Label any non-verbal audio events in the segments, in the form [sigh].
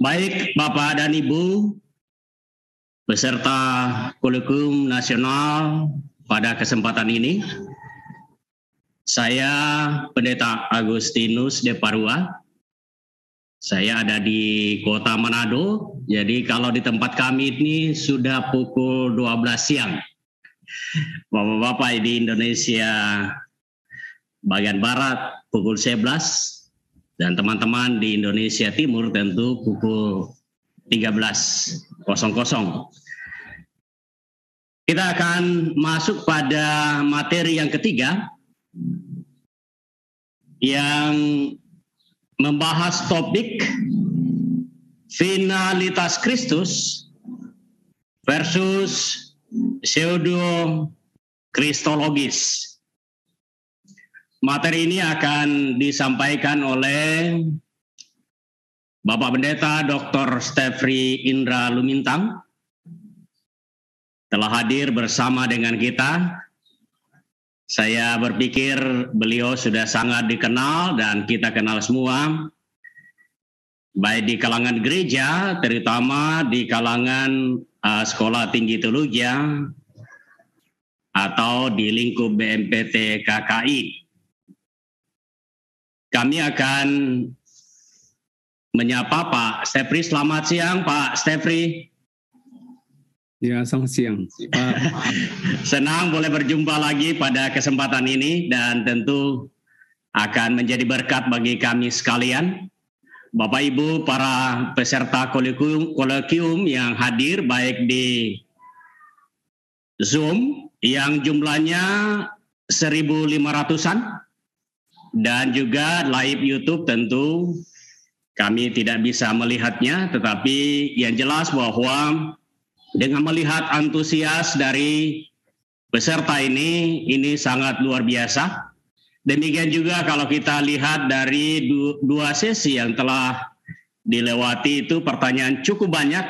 Baik Bapak dan Ibu, beserta Kolegium Nasional pada kesempatan ini, saya Pendeta Agustinus De Parua. Saya ada di kota Manado, jadi kalau di tempat kami ini sudah pukul 12 siang. Bapak-bapak di Indonesia bagian barat pukul 11, dan teman-teman di Indonesia Timur tentu pukul 13.00. Kita akan masuk pada materi yang ketiga yang membahas topik finalitas Kristus versus pseudo kristologis. Materi ini akan disampaikan oleh Bapak Pendeta Dr. Stefri Indra Lumintang telah hadir bersama dengan kita. Saya berpikir beliau sudah sangat dikenal dan kita kenal semua baik di kalangan gereja terutama di kalangan uh, sekolah tinggi teologi atau di lingkup BMPT KKI kami akan menyapa Pak Stefri. Selamat siang Pak Stefri. Ya, selamat siang. Pak. [laughs] Senang boleh berjumpa lagi pada kesempatan ini dan tentu akan menjadi berkat bagi kami sekalian. Bapak Ibu, para peserta kolekium, kolekium yang hadir baik di Zoom yang jumlahnya 1.500-an dan juga live YouTube tentu kami tidak bisa melihatnya, tetapi yang jelas bahwa dengan melihat antusias dari peserta ini, ini sangat luar biasa. Demikian juga kalau kita lihat dari dua sesi yang telah dilewati itu pertanyaan cukup banyak.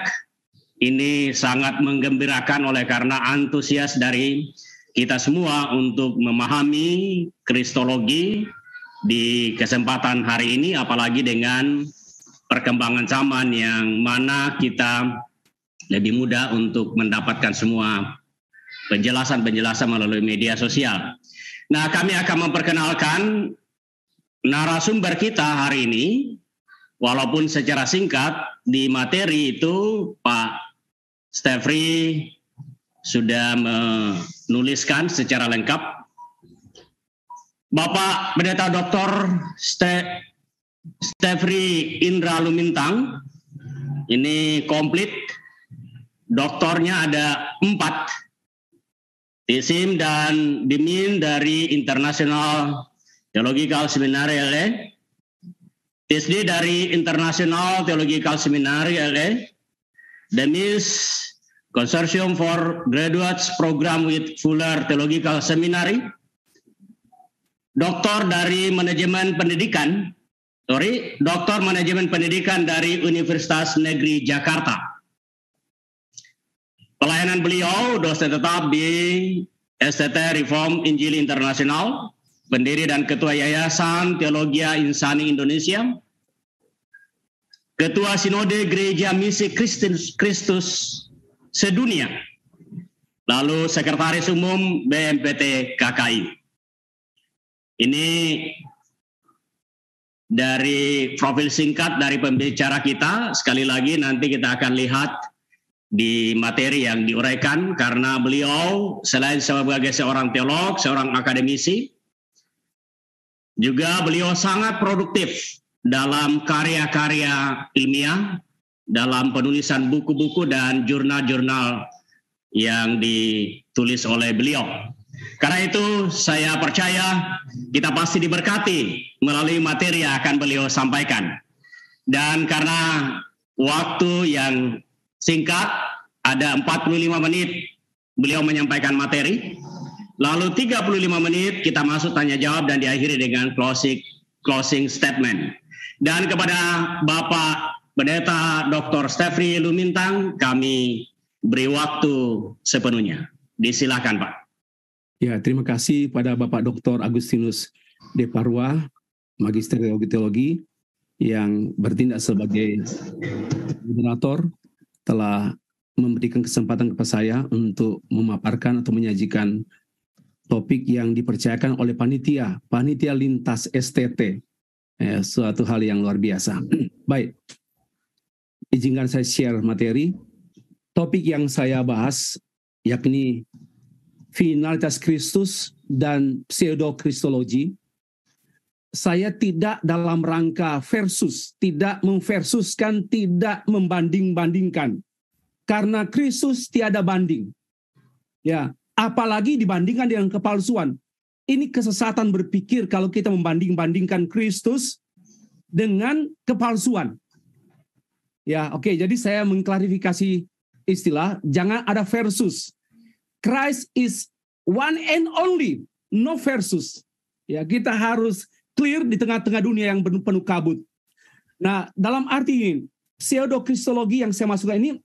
Ini sangat menggembirakan oleh karena antusias dari kita semua untuk memahami kristologi di kesempatan hari ini apalagi dengan perkembangan zaman yang mana kita lebih mudah untuk mendapatkan semua penjelasan-penjelasan melalui media sosial. Nah, kami akan memperkenalkan narasumber kita hari ini walaupun secara singkat di materi itu Pak Stefri sudah menuliskan secara lengkap Bapak Pendeta Dr. Ste Stefri Indra Lumintang. Ini komplit. Doktornya ada empat. Tisim dan Dimin dari International Theological Seminary LA. Tisdi dari International Theological Seminary LA. Demis Consortium for Graduates Program with Fuller Theological Seminary doktor dari manajemen pendidikan, sorry, doktor manajemen pendidikan dari Universitas Negeri Jakarta. Pelayanan beliau dosen tetap di STT Reform Injili Internasional, pendiri dan ketua Yayasan Teologia Insani Indonesia, ketua Sinode Gereja Misi Kristus, Kristus Sedunia, lalu sekretaris umum BMPT KKI. Ini dari profil singkat dari pembicara kita, sekali lagi nanti kita akan lihat di materi yang diuraikan karena beliau selain sebagai seorang teolog, seorang akademisi, juga beliau sangat produktif dalam karya-karya ilmiah, dalam penulisan buku-buku dan jurnal-jurnal yang ditulis oleh beliau. Karena itu saya percaya kita pasti diberkati melalui materi yang akan beliau sampaikan. Dan karena waktu yang singkat, ada 45 menit beliau menyampaikan materi. Lalu 35 menit kita masuk tanya jawab dan diakhiri dengan closing closing statement. Dan kepada Bapak Pendeta Dr. Stefri Lumintang kami beri waktu sepenuhnya. Disilahkan Pak. Ya, terima kasih pada Bapak Dr. Agustinus Deparwa, Magister Teologi yang bertindak sebagai moderator telah memberikan kesempatan kepada saya untuk memaparkan atau menyajikan topik yang dipercayakan oleh panitia, panitia lintas STT. Ya, suatu hal yang luar biasa. [clears throat] Baik, izinkan saya share materi. Topik yang saya bahas yakni finalitas Kristus dan pseudo kristologi. Saya tidak dalam rangka versus, tidak memversuskan, tidak membanding-bandingkan. Karena Kristus tiada banding. Ya, apalagi dibandingkan dengan kepalsuan. Ini kesesatan berpikir kalau kita membanding-bandingkan Kristus dengan kepalsuan. Ya, oke, okay, jadi saya mengklarifikasi istilah, jangan ada versus Christ is one and only, no versus. Ya, kita harus clear di tengah-tengah dunia yang penuh kabut. Nah, dalam arti ini, pseudo kristologi yang saya masukkan ini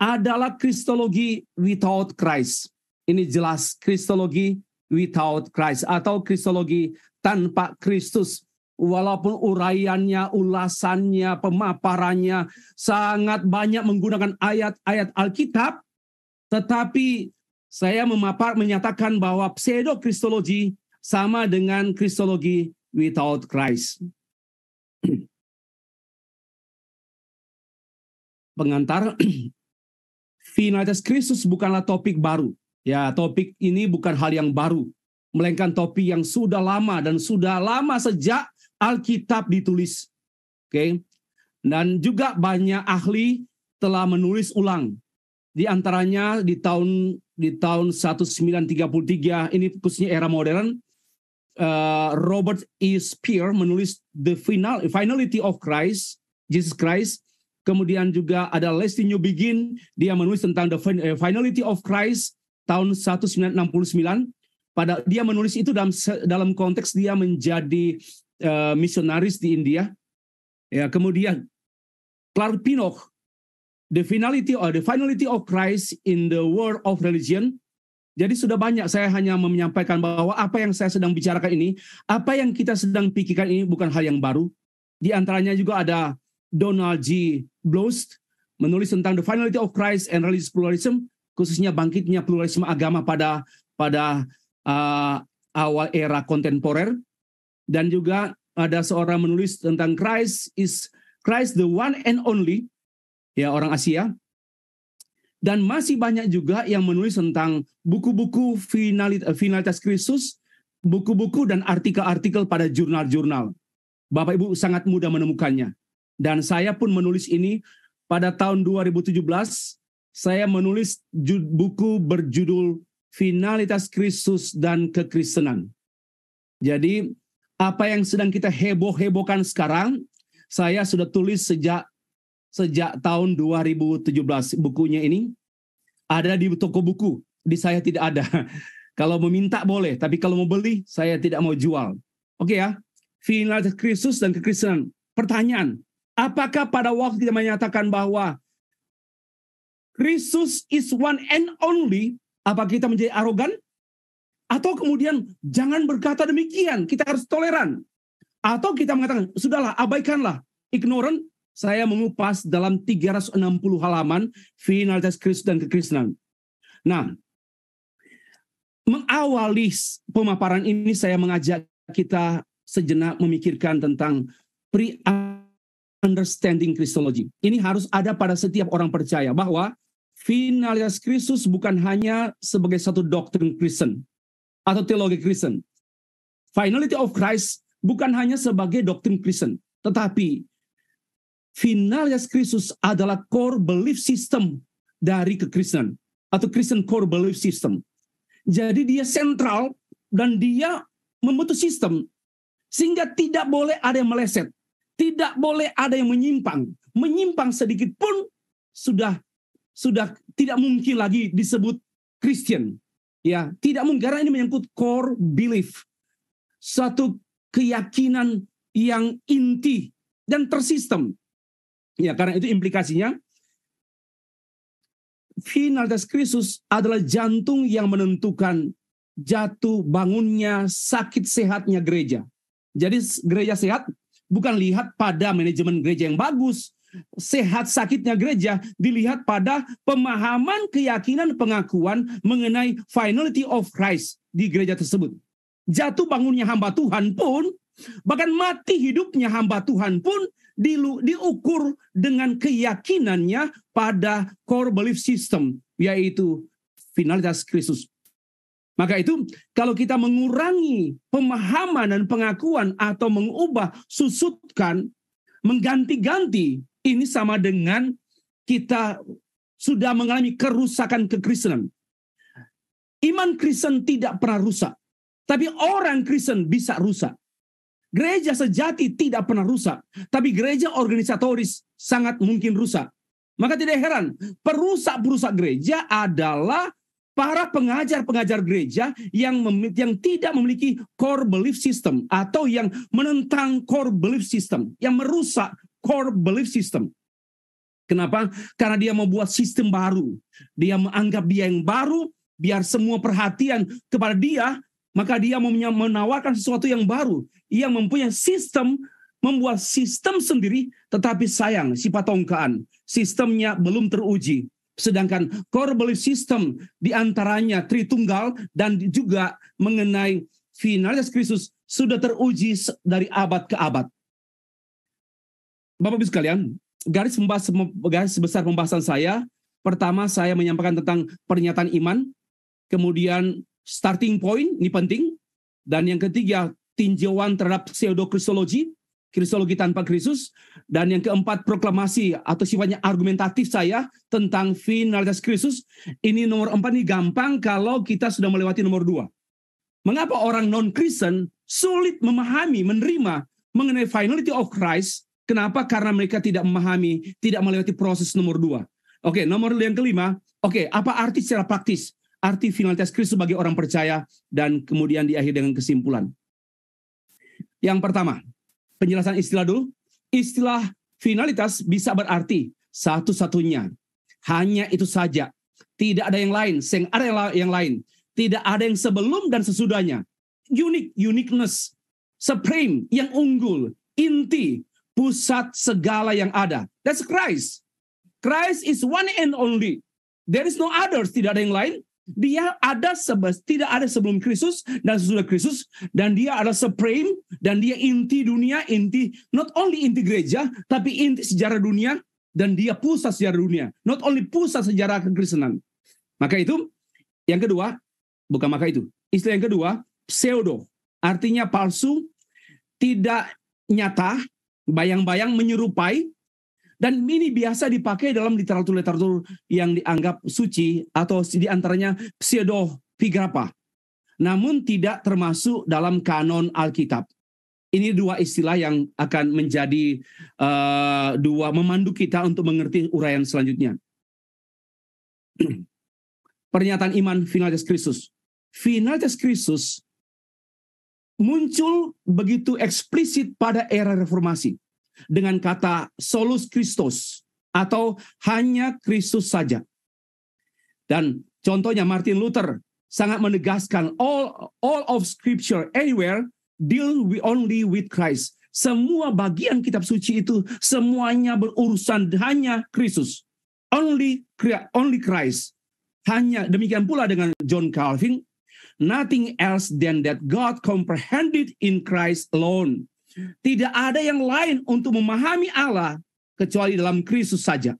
adalah kristologi without Christ. Ini jelas kristologi without Christ atau kristologi tanpa Kristus. Walaupun uraiannya, ulasannya, pemaparannya sangat banyak menggunakan ayat-ayat Alkitab, tetapi saya memapar menyatakan bahwa pseudo kristologi sama dengan kristologi without Christ. [clears throat] Pengantar [clears throat] Finalitas Kristus bukanlah topik baru. Ya, topik ini bukan hal yang baru, melainkan topik yang sudah lama dan sudah lama sejak Alkitab ditulis. Oke. Okay? Dan juga banyak ahli telah menulis ulang di antaranya di tahun di tahun 1933 ini khususnya era modern uh, Robert E. Spear menulis The Final Finality of Christ, Jesus Christ. Kemudian juga ada Leslie New Begin, dia menulis tentang The eh, Finality of Christ tahun 1969. Pada dia menulis itu dalam dalam konteks dia menjadi uh, misionaris di India. Ya, kemudian Clark Pinnock the finality or the finality of Christ in the world of religion. Jadi sudah banyak saya hanya menyampaikan bahwa apa yang saya sedang bicarakan ini, apa yang kita sedang pikirkan ini bukan hal yang baru. Di antaranya juga ada Donald G. Blost menulis tentang the finality of Christ and religious pluralism, khususnya bangkitnya pluralisme agama pada pada uh, awal era kontemporer. Dan juga ada seorang menulis tentang Christ is Christ the one and only ya orang Asia. Dan masih banyak juga yang menulis tentang buku-buku eh, finalitas Kristus, buku-buku dan artikel-artikel pada jurnal-jurnal. Bapak Ibu sangat mudah menemukannya. Dan saya pun menulis ini pada tahun 2017, saya menulis buku berjudul Finalitas Kristus dan Kekristenan. Jadi apa yang sedang kita heboh-hebohkan sekarang, saya sudah tulis sejak sejak tahun 2017 bukunya ini ada di toko buku. Di saya tidak ada. [laughs] Kalau meminta boleh, tapi kalau mau beli saya tidak mau jual. Oke ya. Final Kristus dan kekristenan. Pertanyaan, apakah pada waktu kita menyatakan bahwa Kristus is one and only, apa kita menjadi arogan? Atau kemudian jangan berkata demikian, kita harus toleran. Atau kita mengatakan, sudahlah, abaikanlah, ignorant saya mengupas dalam 360 halaman finalitas Kristus dan kekristenan. Nah, mengawali pemaparan ini saya mengajak kita sejenak memikirkan tentang pre understanding Christology. Ini harus ada pada setiap orang percaya bahwa finalitas Kristus bukan hanya sebagai satu doktrin Kristen atau teologi Kristen. Finality of Christ bukan hanya sebagai doktrin Kristen, tetapi final Kristus adalah core belief system dari kekristenan atau Christian core belief system. Jadi dia sentral dan dia membentuk sistem sehingga tidak boleh ada yang meleset, tidak boleh ada yang menyimpang. Menyimpang sedikit pun sudah sudah tidak mungkin lagi disebut Christian. Ya, tidak mungkin karena ini menyangkut core belief. satu keyakinan yang inti dan tersistem. Ya, karena itu implikasinya finalitas Kristus adalah jantung yang menentukan jatuh bangunnya, sakit sehatnya gereja. Jadi gereja sehat bukan lihat pada manajemen gereja yang bagus, sehat sakitnya gereja dilihat pada pemahaman keyakinan pengakuan mengenai finality of Christ di gereja tersebut. Jatuh bangunnya hamba Tuhan pun, bahkan mati hidupnya hamba Tuhan pun diukur dengan keyakinannya pada core belief system, yaitu finalitas Kristus. Maka itu, kalau kita mengurangi pemahaman dan pengakuan atau mengubah susutkan, mengganti-ganti, ini sama dengan kita sudah mengalami kerusakan kekristenan. Iman Kristen tidak pernah rusak, tapi orang Kristen bisa rusak. Gereja sejati tidak pernah rusak, tapi gereja organisatoris sangat mungkin rusak. Maka tidak heran, perusak-perusak gereja adalah para pengajar-pengajar gereja yang yang tidak memiliki core belief system atau yang menentang core belief system, yang merusak core belief system. Kenapa? Karena dia membuat sistem baru. Dia menganggap dia yang baru, biar semua perhatian kepada dia, maka dia mau menawarkan sesuatu yang baru yang mempunyai sistem membuat sistem sendiri, tetapi sayang si patongkaan sistemnya belum teruji. Sedangkan core belief system diantaranya Tritunggal dan juga mengenai finalitas Kristus sudah teruji dari abad ke abad. Bapak-Ibu sekalian, garis, membahas, garis besar pembahasan saya, pertama saya menyampaikan tentang pernyataan iman, kemudian starting point, ini penting, dan yang ketiga tinjauan terhadap pseudo kristologi, kristologi tanpa Kristus, dan yang keempat proklamasi atau sifatnya argumentatif saya tentang finalitas Kristus. Ini nomor empat ini gampang kalau kita sudah melewati nomor dua. Mengapa orang non-Kristen sulit memahami, menerima mengenai finality of Christ? Kenapa? Karena mereka tidak memahami, tidak melewati proses nomor dua. Oke, nomor yang kelima. Oke, apa arti secara praktis? Arti finalitas Kristus bagi orang percaya dan kemudian diakhiri dengan kesimpulan. Yang pertama, penjelasan istilah dulu. Istilah finalitas bisa berarti satu-satunya. Hanya itu saja. Tidak ada yang lain. Seng ada yang lain. Tidak ada yang sebelum dan sesudahnya. Unique, uniqueness. Supreme, yang unggul. Inti, pusat segala yang ada. That's Christ. Christ is one and only. There is no others. Tidak ada yang lain. Dia ada sebes, tidak ada sebelum Kristus dan sesudah Kristus dan dia ada supreme dan dia inti dunia, inti not only inti gereja tapi inti sejarah dunia dan dia pusat sejarah dunia, not only pusat sejarah kekristenan. Maka itu yang kedua, bukan maka itu. Istilah yang kedua, pseudo, artinya palsu, tidak nyata, bayang-bayang menyerupai dan ini biasa dipakai dalam literatur-literatur yang dianggap suci atau diantaranya pigrapa. Namun tidak termasuk dalam kanon Alkitab. Ini dua istilah yang akan menjadi uh, dua memandu kita untuk mengerti uraian selanjutnya. [clears throat] Pernyataan iman finalitas Kristus. Finalitas Kristus muncul begitu eksplisit pada era reformasi dengan kata solus Kristus atau hanya Kristus saja. Dan contohnya Martin Luther sangat menegaskan all all of scripture anywhere deal we only with Christ. Semua bagian kitab suci itu semuanya berurusan hanya Kristus. Only only Christ. Hanya demikian pula dengan John Calvin, nothing else than that God comprehended in Christ alone. Tidak ada yang lain untuk memahami Allah kecuali dalam Kristus saja.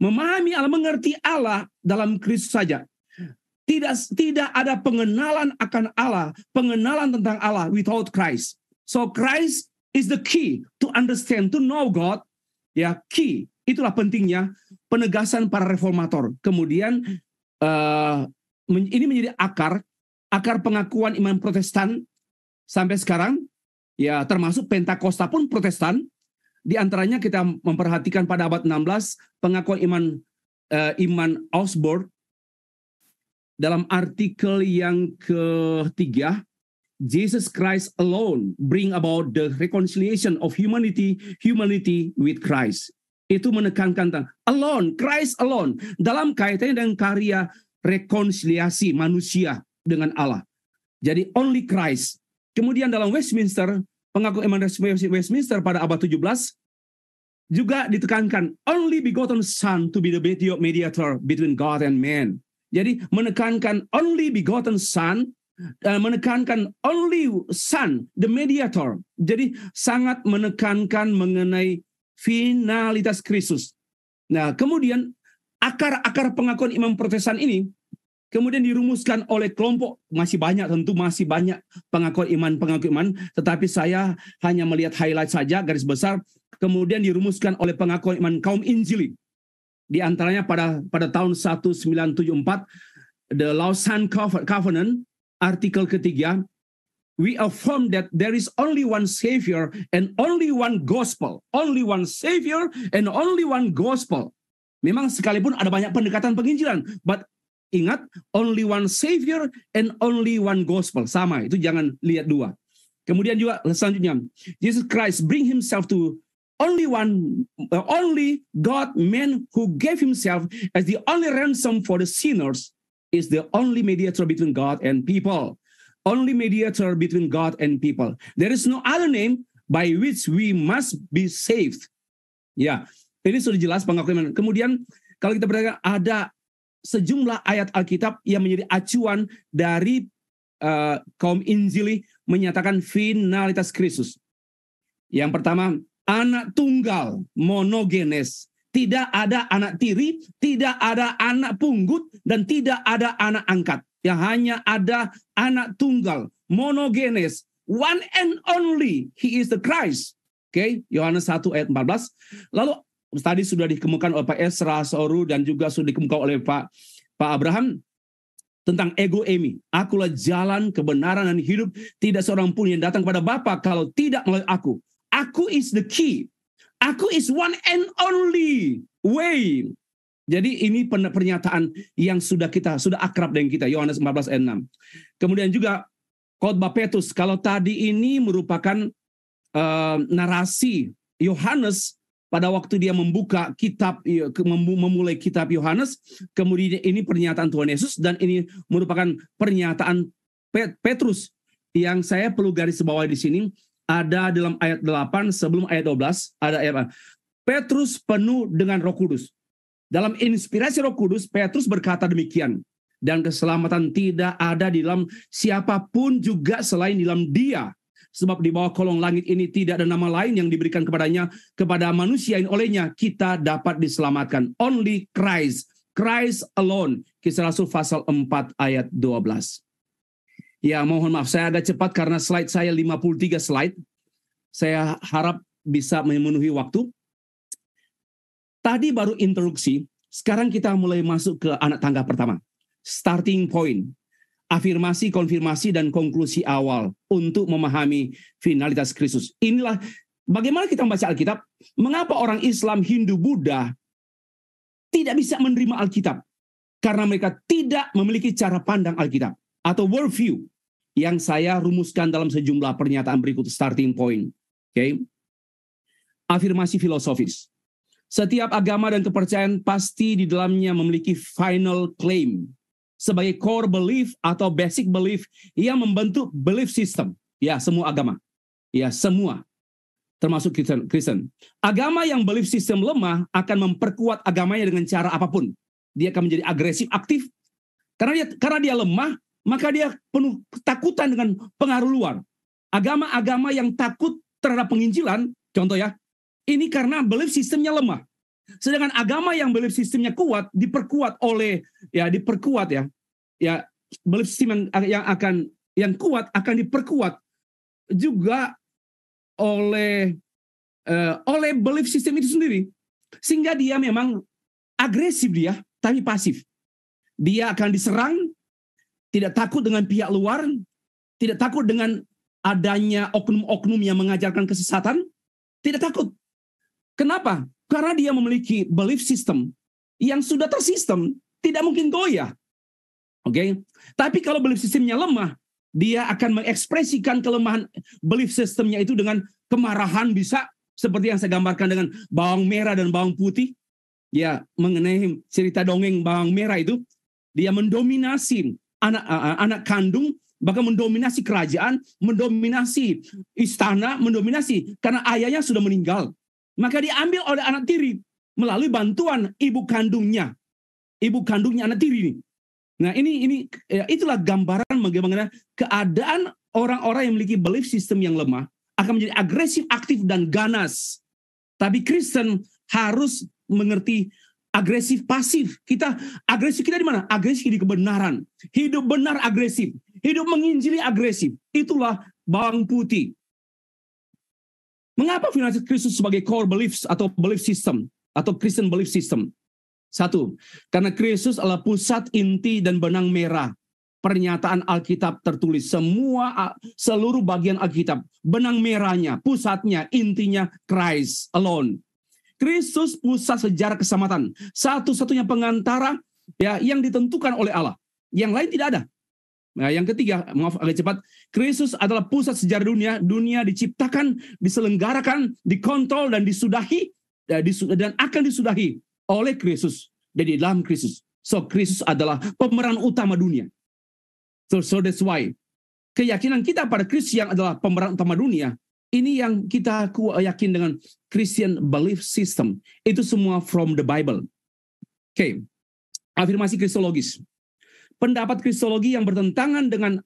Memahami Allah, mengerti Allah dalam Kristus saja. Tidak tidak ada pengenalan akan Allah, pengenalan tentang Allah without Christ. So Christ is the key to understand, to know God. Ya, key. Itulah pentingnya penegasan para reformator. Kemudian uh, ini menjadi akar akar pengakuan iman Protestan sampai sekarang Ya, termasuk Pentakosta pun Protestan. Di antaranya kita memperhatikan pada abad 16 pengakuan iman uh, iman Augsburg dalam artikel yang ketiga Jesus Christ alone bring about the reconciliation of humanity humanity with Christ. Itu menekankan tentang alone, Christ alone dalam kaitannya dengan karya rekonsiliasi manusia dengan Allah. Jadi only Christ Kemudian dalam Westminster, pengaku Westminster pada abad 17 juga ditekankan only begotten son to be the mediator between God and man. Jadi menekankan only begotten son eh, menekankan only son the mediator. Jadi sangat menekankan mengenai finalitas Kristus. Nah, kemudian akar-akar pengakuan imam Protestan ini kemudian dirumuskan oleh kelompok masih banyak tentu masih banyak pengakuan iman pengakuan iman tetapi saya hanya melihat highlight saja garis besar kemudian dirumuskan oleh pengakuan iman kaum Injili di antaranya pada pada tahun 1974 the Lausanne Covenant artikel ketiga we affirm that there is only one Savior and only one gospel. Only one Savior and only one gospel. Memang sekalipun ada banyak pendekatan penginjilan, but Ingat, only one Savior and only one Gospel. Sama, itu jangan lihat dua. Kemudian juga selanjutnya, Jesus Christ bring himself to only one, uh, only God, man who gave himself as the only ransom for the sinners is the only mediator between God and people. Only mediator between God and people. There is no other name by which we must be saved. Ya, ini sudah jelas pengakuan. Kemudian kalau kita berkata ada sejumlah ayat Alkitab yang menjadi acuan dari uh, kaum Injili menyatakan finalitas Kristus. Yang pertama, anak tunggal monogenes. Tidak ada anak tiri, tidak ada anak punggut, dan tidak ada anak angkat. Yang hanya ada anak tunggal monogenes. One and only, he is the Christ. Oke, okay? Yohanes 1 ayat 14. Lalu tadi sudah dikemukakan oleh Pak Esra Soru dan juga sudah dikemukakan oleh Pak Pak Abraham tentang ego emi. Akulah jalan kebenaran dan hidup. Tidak seorang pun yang datang kepada Bapa kalau tidak melalui aku. Aku is the key. Aku is one and only way. Jadi ini pernyataan yang sudah kita sudah akrab dengan kita Yohanes 14 ayat 6. Kemudian juga khotbah Petrus kalau tadi ini merupakan uh, narasi Yohanes pada waktu dia membuka kitab iya, memulai kitab Yohanes kemudian ini pernyataan Tuhan Yesus dan ini merupakan pernyataan Petrus yang saya perlu garis bawah di sini ada dalam ayat 8 sebelum ayat 12 ada ayat Petrus penuh dengan Roh Kudus. Dalam inspirasi Roh Kudus Petrus berkata demikian dan keselamatan tidak ada di dalam siapapun juga selain di dalam dia sebab di bawah kolong langit ini tidak ada nama lain yang diberikan kepadanya kepada manusia yang olehnya kita dapat diselamatkan. Only Christ, Christ alone. Kisah Rasul pasal 4 ayat 12. Ya, mohon maaf saya agak cepat karena slide saya 53 slide. Saya harap bisa memenuhi waktu. Tadi baru introduksi, sekarang kita mulai masuk ke anak tangga pertama. Starting point afirmasi, konfirmasi, dan konklusi awal untuk memahami finalitas Kristus. Inilah bagaimana kita membaca Alkitab, mengapa orang Islam, Hindu, Buddha tidak bisa menerima Alkitab. Karena mereka tidak memiliki cara pandang Alkitab atau worldview yang saya rumuskan dalam sejumlah pernyataan berikut starting point. Oke. Okay? Afirmasi filosofis. Setiap agama dan kepercayaan pasti di dalamnya memiliki final claim sebagai core belief atau basic belief yang membentuk belief system. Ya, semua agama. Ya, semua. Termasuk Kristen. Kristen. Agama yang belief system lemah akan memperkuat agamanya dengan cara apapun. Dia akan menjadi agresif, aktif. Karena dia, karena dia lemah, maka dia penuh ketakutan dengan pengaruh luar. Agama-agama yang takut terhadap penginjilan, contoh ya, ini karena belief sistemnya lemah. Sedangkan agama yang belief sistemnya kuat diperkuat oleh ya diperkuat ya. Ya belief system yang, akan yang kuat akan diperkuat juga oleh uh, oleh belief system itu sendiri sehingga dia memang agresif dia tapi pasif dia akan diserang tidak takut dengan pihak luar tidak takut dengan adanya oknum-oknum yang mengajarkan kesesatan tidak takut Kenapa? Karena dia memiliki belief system yang sudah tersistem, tidak mungkin goyah. Oke. Okay? Tapi kalau belief sistemnya lemah, dia akan mengekspresikan kelemahan belief sistemnya itu dengan kemarahan bisa seperti yang saya gambarkan dengan bawang merah dan bawang putih. Ya, mengenai cerita dongeng bawang merah itu, dia mendominasi anak uh, anak kandung bahkan mendominasi kerajaan, mendominasi istana, mendominasi karena ayahnya sudah meninggal. Maka diambil oleh anak tiri melalui bantuan ibu kandungnya. Ibu kandungnya anak tiri ini. Nah, ini ini ya, itulah gambaran bagaimana keadaan orang-orang yang memiliki belief system yang lemah akan menjadi agresif, aktif dan ganas. Tapi Kristen harus mengerti agresif pasif. Kita agresif kita di mana? Agresif di kebenaran. Hidup benar agresif. Hidup menginjili agresif. Itulah bawang putih. Mengapa Finansial Kristus sebagai core beliefs atau belief system atau Christian belief system? Satu, karena Kristus adalah pusat inti dan benang merah pernyataan Alkitab tertulis. Semua seluruh bagian Alkitab, benang merahnya, pusatnya, intinya Christ alone. Kristus pusat sejarah keselamatan, satu-satunya pengantara ya yang ditentukan oleh Allah. Yang lain tidak ada. Nah, yang ketiga, maaf agak cepat, Kristus adalah pusat sejarah dunia. Dunia diciptakan, diselenggarakan, dikontrol dan disudahi eh, dan akan disudahi oleh Kristus. Jadi dalam Kristus. So Kristus adalah pemeran utama dunia. So, so that's why keyakinan kita pada Kristus yang adalah pemeran utama dunia ini yang kita eh, yakin dengan Christian belief system. Itu semua from the Bible. Oke. Okay. Afirmasi kristologis pendapat kristologi yang bertentangan dengan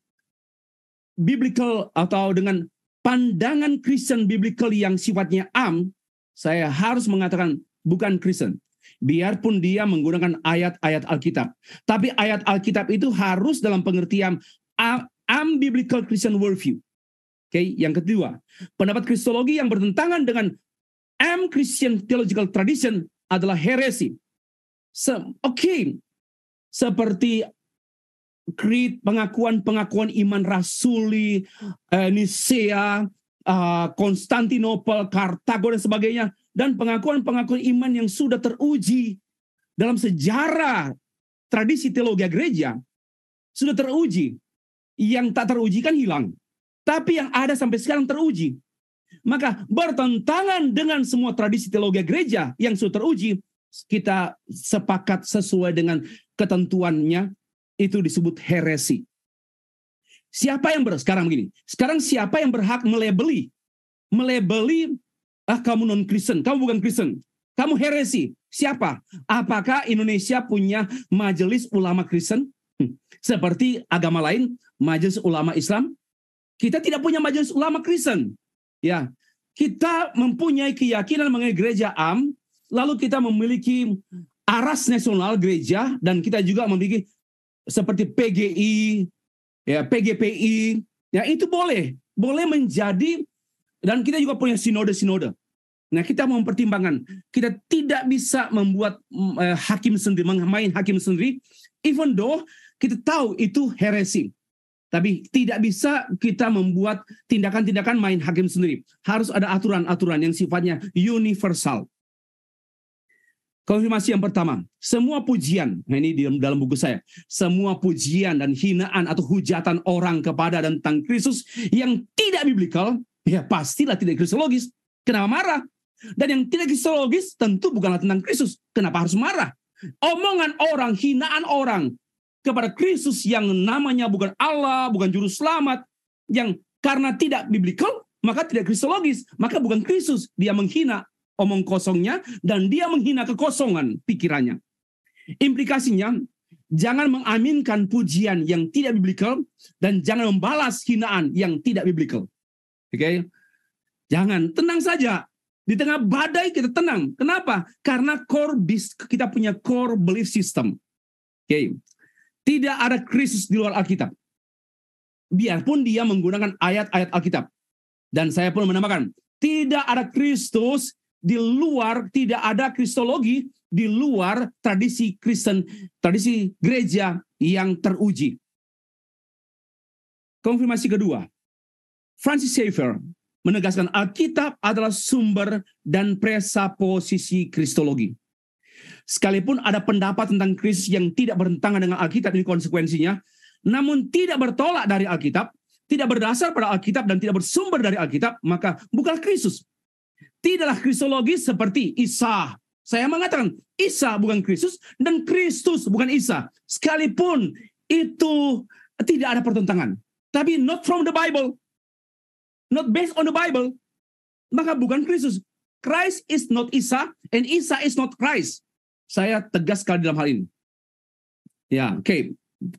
biblical atau dengan pandangan Kristen biblical yang sifatnya am, saya harus mengatakan bukan Kristen. Biarpun dia menggunakan ayat-ayat Alkitab. Tapi ayat Alkitab itu harus dalam pengertian am, biblical Christian worldview. Oke, okay, yang kedua, pendapat kristologi yang bertentangan dengan am Christian theological tradition adalah heresi. Se Oke, okay. seperti Krit pengakuan-pengakuan iman rasuli, eh, eh, Konstantinopel, Kartago dan sebagainya, dan pengakuan-pengakuan iman yang sudah teruji dalam sejarah tradisi teologi gereja sudah teruji. Yang tak teruji kan hilang. Tapi yang ada sampai sekarang teruji. Maka bertentangan dengan semua tradisi teologi gereja yang sudah teruji, kita sepakat sesuai dengan ketentuannya itu disebut heresi. Siapa yang ber sekarang begini? Sekarang siapa yang berhak melebeli, melebeli ah kamu non Kristen, kamu bukan Kristen, kamu heresi? Siapa? Apakah Indonesia punya majelis ulama Kristen? Hmm. Seperti agama lain, majelis ulama Islam, kita tidak punya majelis ulama Kristen. Ya, kita mempunyai keyakinan mengenai gereja am, lalu kita memiliki aras nasional gereja dan kita juga memiliki seperti PGI, ya PGPI, ya itu boleh, boleh menjadi dan kita juga punya sinode-sinode. Nah, kita mempertimbangkan, kita tidak bisa membuat uh, hakim sendiri, main hakim sendiri, even though kita tahu itu heresi. Tapi tidak bisa kita membuat tindakan-tindakan main hakim sendiri. Harus ada aturan-aturan yang sifatnya universal. Konfirmasi yang pertama, semua pujian, nah ini di dalam buku saya, semua pujian dan hinaan atau hujatan orang kepada dan tentang Kristus yang tidak biblikal, ya pastilah tidak kristologis. Kenapa marah? Dan yang tidak kristologis tentu bukanlah tentang Kristus. Kenapa harus marah? Omongan orang, hinaan orang kepada Kristus yang namanya bukan Allah, bukan juru selamat, yang karena tidak biblikal, maka tidak kristologis, maka bukan Kristus. Dia menghina omong kosongnya dan dia menghina kekosongan pikirannya. Implikasinya, jangan mengaminkan pujian yang tidak biblical dan jangan membalas hinaan yang tidak biblical. Oke? Okay? Jangan, tenang saja. Di tengah badai kita tenang. Kenapa? Karena core bis, kita punya core belief system. Oke. Okay. Tidak ada krisis di luar Alkitab. Biarpun dia menggunakan ayat-ayat Alkitab. Dan saya pun menambahkan, tidak ada Kristus di luar tidak ada kristologi, di luar tradisi Kristen, tradisi gereja yang teruji. Konfirmasi kedua, Francis Schaeffer menegaskan Alkitab adalah sumber dan presaposisi kristologi. Sekalipun ada pendapat tentang Kristus yang tidak bertentangan dengan Alkitab ini konsekuensinya, namun tidak bertolak dari Alkitab, tidak berdasar pada Alkitab dan tidak bersumber dari Alkitab, maka bukan Kristus tidaklah kristologis seperti Isa. Saya mengatakan Isa bukan Kristus dan Kristus bukan Isa. Sekalipun itu tidak ada pertentangan. Tapi not from the Bible. Not based on the Bible. Maka bukan Kristus. Christ is not Isa and Isa is not Christ. Saya tegas sekali dalam hal ini. Ya, oke. Okay.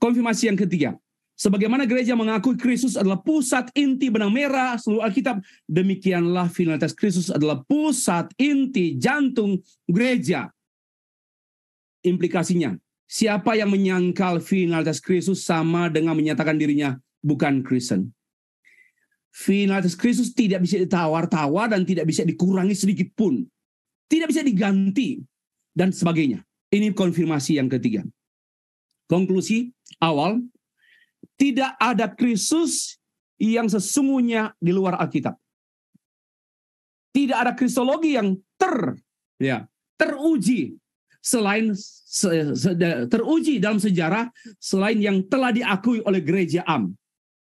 Konfirmasi yang ketiga. Sebagaimana gereja mengakui Kristus adalah pusat inti benang merah seluruh Alkitab, demikianlah finalitas Kristus adalah pusat inti jantung gereja. Implikasinya, siapa yang menyangkal finalitas Kristus sama dengan menyatakan dirinya bukan Kristen. Finalitas Kristus tidak bisa ditawar-tawar dan tidak bisa dikurangi sedikit pun. Tidak bisa diganti dan sebagainya. Ini konfirmasi yang ketiga. Konklusi awal, tidak ada Kristus yang sesungguhnya di luar Alkitab. Tidak ada kristologi yang ter ya, teruji selain teruji dalam sejarah selain yang telah diakui oleh gereja am.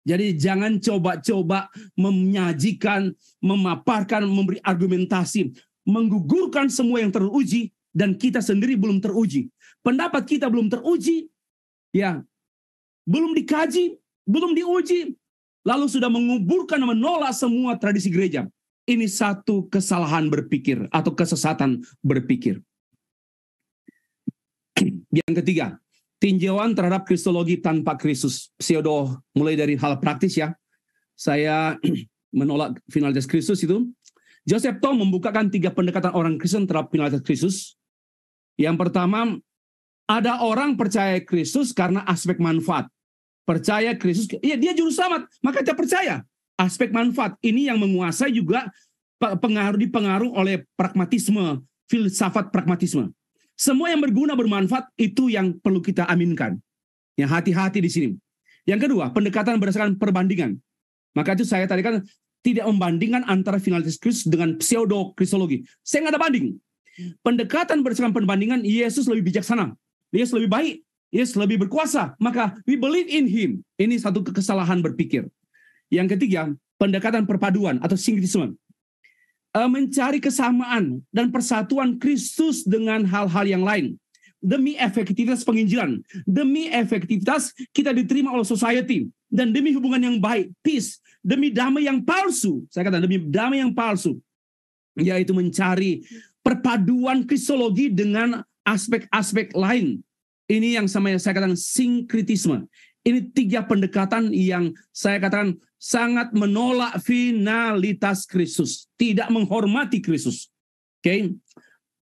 Jadi jangan coba-coba menyajikan, memaparkan, memberi argumentasi, menggugurkan semua yang teruji dan kita sendiri belum teruji. Pendapat kita belum teruji, ya belum dikaji, belum diuji, lalu sudah menguburkan menolak semua tradisi gereja. Ini satu kesalahan berpikir atau kesesatan berpikir. Yang ketiga, tinjauan terhadap kristologi tanpa Kristus. Pseudo mulai dari hal praktis ya. Saya [clears throat] menolak finalitas Kristus itu. Joseph Tom membukakan tiga pendekatan orang Kristen terhadap finalitas Kristus. Yang pertama, ada orang percaya Kristus karena aspek manfaat percaya Kristus. iya dia juru selamat, maka kita percaya. Aspek manfaat ini yang menguasai juga pengaruh dipengaruhi oleh pragmatisme, filsafat pragmatisme. Semua yang berguna bermanfaat itu yang perlu kita aminkan. Yang hati-hati di sini. Yang kedua, pendekatan berdasarkan perbandingan. Maka itu saya tadi kan tidak membandingkan antara finalitas Kristus dengan pseudo kristologi. Saya nggak ada banding. Pendekatan berdasarkan perbandingan Yesus lebih bijaksana. Yesus lebih baik. Yesus lebih berkuasa, maka we believe in him. Ini satu kesalahan berpikir. Yang ketiga, pendekatan perpaduan atau sinkretisme. Eh, mencari kesamaan dan persatuan Kristus dengan hal-hal yang lain. Demi efektivitas penginjilan, demi efektivitas kita diterima oleh society, dan demi hubungan yang baik, peace, demi damai yang palsu. Saya kata demi damai yang palsu, yaitu mencari perpaduan kristologi dengan aspek-aspek lain ini yang sama yang saya katakan sinkritisme. Ini tiga pendekatan yang saya katakan sangat menolak finalitas Kristus, tidak menghormati Kristus. Oke. Okay?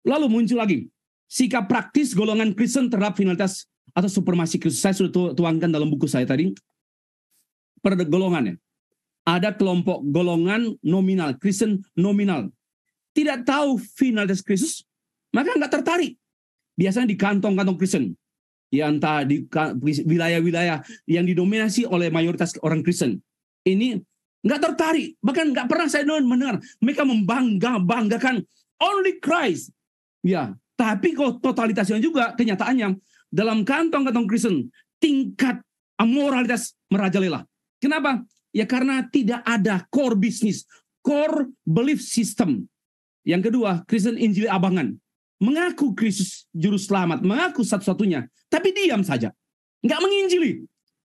Lalu muncul lagi sikap praktis golongan Kristen terhadap finalitas atau supremasi Kristus. Saya sudah tuangkan dalam buku saya tadi. Per golongannya. Ada kelompok golongan nominal, Kristen nominal. Tidak tahu finalitas Kristus, maka nggak tertarik. Biasanya di kantong-kantong Kristen yang tadi di wilayah-wilayah yang didominasi oleh mayoritas orang Kristen ini nggak tertarik bahkan nggak pernah saya mendengar mereka membangga banggakan only Christ ya tapi kok totalitasnya juga kenyataannya dalam kantong-kantong Kristen tingkat amoralitas merajalela kenapa ya karena tidak ada core bisnis core belief system yang kedua Kristen Injil abangan mengaku Kristus juru selamat, mengaku satu-satunya, tapi diam saja. Nggak menginjili.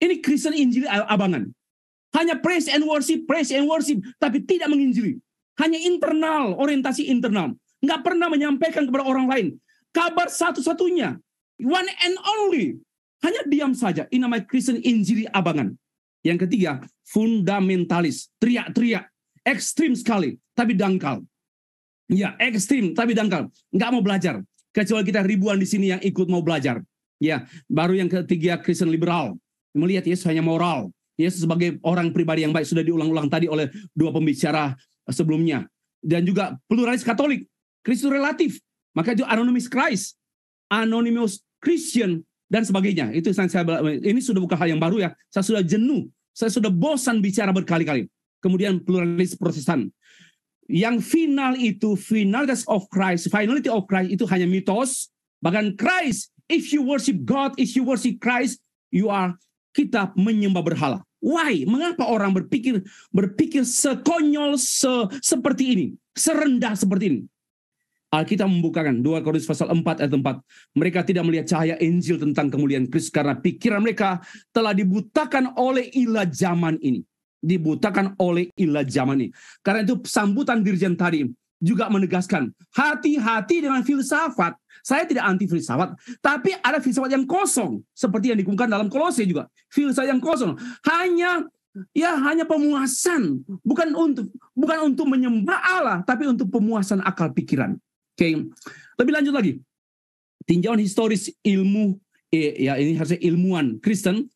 Ini Kristen Injil abangan. Hanya praise and worship, praise and worship, tapi tidak menginjili. Hanya internal, orientasi internal. Nggak pernah menyampaikan kepada orang lain. Kabar satu-satunya, one and only. Hanya diam saja. Ini namanya Kristen Injili abangan. Yang ketiga, fundamentalis. Teriak-teriak. Ekstrim sekali, tapi dangkal. Ya, ekstrim tapi dangkal. Nggak mau belajar. Kecuali kita ribuan di sini yang ikut mau belajar. Ya, baru yang ketiga Kristen liberal. Melihat Yesus hanya moral. Yesus sebagai orang pribadi yang baik sudah diulang-ulang tadi oleh dua pembicara sebelumnya. Dan juga pluralis Katolik, Kristus relatif. Maka itu anonymous Christ, anonymous Christian dan sebagainya. Itu yang saya ini sudah bukan hal yang baru ya. Saya sudah jenuh, saya sudah bosan bicara berkali-kali. Kemudian pluralis Protestan, yang final itu finalitas of Christ, finality of Christ itu hanya mitos. Bahkan Christ, if you worship God, if you worship Christ, you are kita menyembah berhala. Why? Mengapa orang berpikir berpikir sekonyol se, seperti ini, serendah seperti ini? Alkitab membukakan 2 Korintus pasal 4 ayat 4. Mereka tidak melihat cahaya Injil tentang kemuliaan Kristus karena pikiran mereka telah dibutakan oleh ilah zaman ini dibutakan oleh ilah zaman ini. Karena itu sambutan Dirjen tadi juga menegaskan, hati-hati dengan filsafat. Saya tidak anti filsafat, tapi ada filsafat yang kosong seperti yang dikemukakan dalam Kolose juga. Filsafat yang kosong hanya ya hanya pemuasan, bukan untuk bukan untuk menyembah Allah, tapi untuk pemuasan akal pikiran. Oke. Lebih lanjut lagi. Tinjauan historis ilmu eh, ya ini harusnya ilmuwan Kristen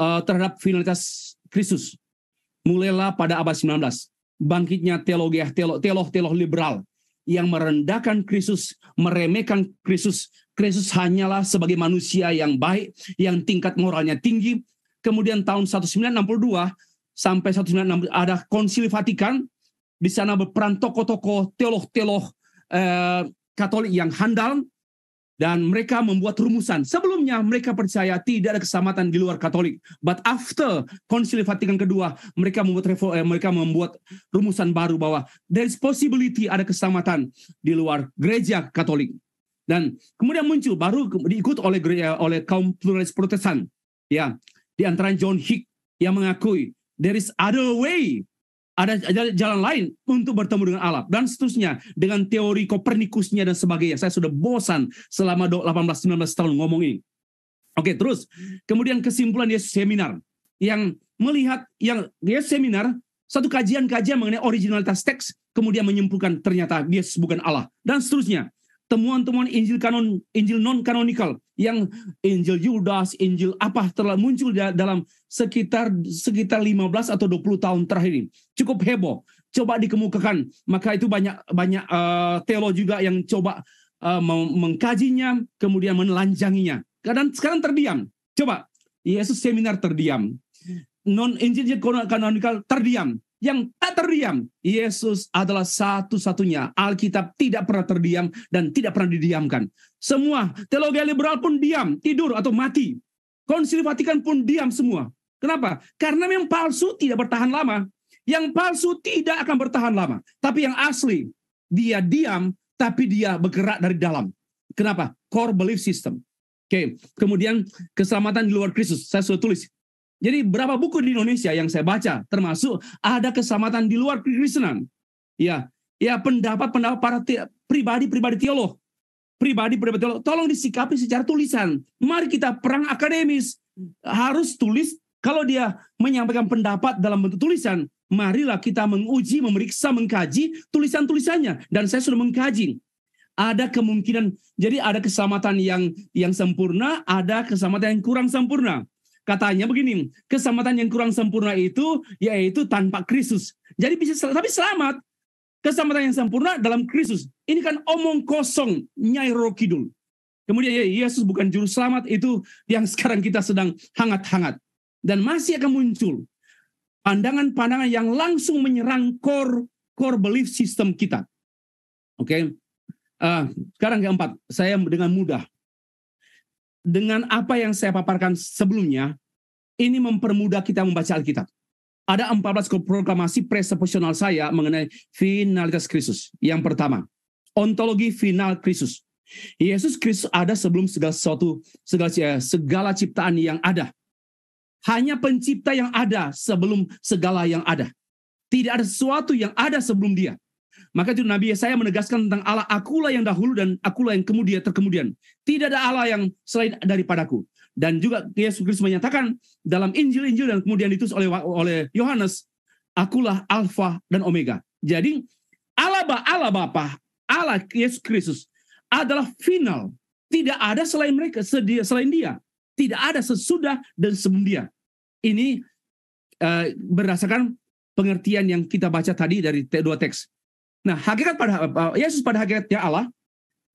uh, terhadap finalitas Kristus mulailah pada abad 19 bangkitnya teologi teolog teolog teolog liberal yang merendahkan Kristus, meremehkan Kristus. Kristus hanyalah sebagai manusia yang baik, yang tingkat moralnya tinggi. Kemudian tahun 1962 sampai 1960 ada Konsili Vatikan. Di sana berperan tokoh-tokoh teolog-teolog eh, Katolik yang handal dan mereka membuat rumusan. Sebelumnya mereka percaya tidak ada keselamatan di luar Katolik, but after Konsili Vatikan kedua mereka membuat revo, eh, mereka membuat rumusan baru bahwa there is possibility ada keselamatan di luar gereja Katolik. Dan kemudian muncul baru diikut oleh eh, oleh kaum pluralis Protestan, ya di antara John Hick yang mengakui there is other way ada, ada jalan lain untuk bertemu dengan Allah dan seterusnya dengan teori Kopernikusnya dan sebagainya. Saya sudah bosan selama 18-19 tahun ngomong ini. Oke, terus kemudian kesimpulan Yesus seminar yang melihat yang Yesus seminar satu kajian-kajian mengenai originalitas teks kemudian menyimpulkan ternyata Yesus bukan Allah dan seterusnya temuan-temuan Injil kanon Injil non kanonikal yang Injil Yudas, Injil apa telah muncul dalam sekitar sekitar 15 atau 20 tahun terakhir ini. Cukup heboh. Coba dikemukakan. Maka itu banyak banyak uh, teolog juga yang coba uh, mengkajinya, kemudian menelanjanginya. Kadang sekarang terdiam. Coba Yesus seminar terdiam. Non Injil kanonikal terdiam yang tak terdiam. Yesus adalah satu-satunya. Alkitab tidak pernah terdiam dan tidak pernah didiamkan. Semua teologi liberal pun diam, tidur atau mati. Konsili Vatikan pun diam semua. Kenapa? Karena yang palsu tidak bertahan lama. Yang palsu tidak akan bertahan lama. Tapi yang asli, dia diam, tapi dia bergerak dari dalam. Kenapa? Core belief system. Oke, okay. kemudian keselamatan di luar Kristus. Saya sudah tulis jadi berapa buku di Indonesia yang saya baca, termasuk ada kesamatan di luar kekristenan. Ya, ya pendapat-pendapat para pribadi-pribadi teolog. Pribadi-pribadi teolog, tolong disikapi secara tulisan. Mari kita perang akademis. Harus tulis kalau dia menyampaikan pendapat dalam bentuk tulisan, marilah kita menguji, memeriksa, mengkaji tulisan-tulisannya. Dan saya sudah mengkaji ada kemungkinan jadi ada keselamatan yang yang sempurna, ada keselamatan yang kurang sempurna. Katanya begini, keselamatan yang kurang sempurna itu yaitu tanpa Kristus. Jadi bisa tapi selamat. Keselamatan yang sempurna dalam Kristus. Ini kan omong kosong, nyairo kidul. Kemudian ya, Yesus bukan juru selamat itu yang [laughs] sekarang kita sedang hangat-hangat. Dan masih akan muncul pandangan-pandangan yang langsung menyerang core core belief system kita. Oke. Okay? Uh, sekarang keempat, saya dengan mudah dengan apa yang saya paparkan sebelumnya, ini mempermudah kita membaca Alkitab. Ada 14 proklamasi presupposional saya mengenai finalitas Kristus. Yang pertama, ontologi final Kristus. Yesus Kristus ada sebelum segala sesuatu, segala, eh, segala ciptaan yang ada. Hanya pencipta yang ada sebelum segala yang ada. Tidak ada sesuatu yang ada sebelum dia. Maka itu Nabi Yesaya menegaskan tentang Allah akulah yang dahulu dan akulah yang kemudian terkemudian. Tidak ada Allah yang selain daripadaku. Dan juga Yesus Kristus menyatakan dalam Injil-Injil dan kemudian ditulis oleh oleh Yohanes, akulah Alfa dan Omega. Jadi Allah ba, Allah Bapa, Allah Yesus Kristus adalah final. Tidak ada selain mereka, selain dia. Tidak ada sesudah dan sebelum dia. Ini uh, berdasarkan pengertian yang kita baca tadi dari dua teks. Nah, hakikat pada eh, Yesus pada hakikatnya Allah